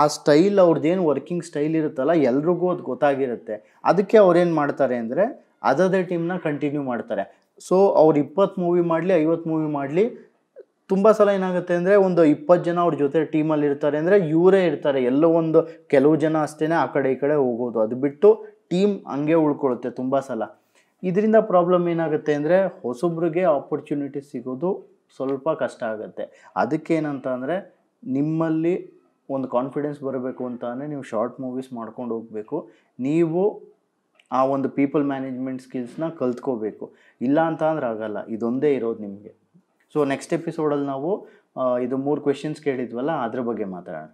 ಆ ಸ್ಟೈಲ್ ಏನು ವರ್ಕಿಂಗ್ ಸ್ಟೈಲ್ ಇರುತ್ತಲ್ಲ ಎಲ್ರಿಗೂ ಅದು ಗೊತ್ತಾಗಿರುತ್ತೆ ಅದಕ್ಕೆ ಅವ್ರೇನು ಮಾಡ್ತಾರೆ ಅಂದರೆ ಅದದೇ ಟೀಮ್ನ ಕಂಟಿನ್ಯೂ ಮಾಡ್ತಾರೆ ಸೊ ಅವ್ರು ಇಪ್ಪತ್ತು ಮೂವಿ ಮಾಡಲಿ ಐವತ್ತು ಮೂವಿ ಮಾಡಲಿ ತುಂಬ ಸಲ ಏನಾಗುತ್ತೆ ಅಂದರೆ ಒಂದು ಇಪ್ಪತ್ತು ಜನ ಅವ್ರ ಜೊತೆ ಟೀಮಲ್ಲಿ ಇರ್ತಾರೆ ಅಂದರೆ ಇವರೇ ಇರ್ತಾರೆ ಎಲ್ಲೋ ಒಂದು ಕೆಲವು ಜನ ಅಷ್ಟೇ ಆ ಕಡೆ ಈ ಕಡೆ ಹೋಗೋದು ಅದು ಬಿಟ್ಟು ಟೀಮ್ ಹಂಗೆ ಉಳ್ಕೊಳುತ್ತೆ ತುಂಬ ಸಲ ಇದರಿಂದ ಪ್ರಾಬ್ಲಮ್ ಏನಾಗುತ್ತೆ ಅಂದರೆ ಹೊಸೊಬ್ರಿಗೆ ಆಪರ್ಚುನಿಟಿ ಸಿಗೋದು ಸ್ವಲ್ಪ ಕಷ್ಟ ಆಗುತ್ತೆ ಅದಕ್ಕೇನಂತ ಅಂದರೆ ನಿಮ್ಮಲ್ಲಿ ಒಂದು ಕಾನ್ಫಿಡೆನ್ಸ್ ಬರಬೇಕು ಅಂತ ಅಂದರೆ ನೀವು ಶಾರ್ಟ್ ಮೂವೀಸ್ ಮಾಡ್ಕೊಂಡು ಹೋಗಬೇಕು ನೀವು ಆ ಒಂದು ಪೀಪಲ್ ಮ್ಯಾನೇಜ್ಮೆಂಟ್ ಸ್ಕಿಲ್ಸ್ನ ಕಲ್ತ್ಕೋಬೇಕು ಇಲ್ಲ ಅಂತ ಅಂದ್ರೆ ಆಗಲ್ಲ ಇದೊಂದೇ ಇರೋದು ನಿಮಗೆ ಸೊ ನೆಕ್ಸ್ಟ್ ಎಪಿಸೋಡಲ್ಲಿ ನಾವು ಇದು ಮೂರು ಕ್ವೆಶನ್ಸ್ ಕೇಳಿದ್ವಲ್ಲ ಅದ್ರ ಬಗ್ಗೆ ಮಾತಾಡೋಣ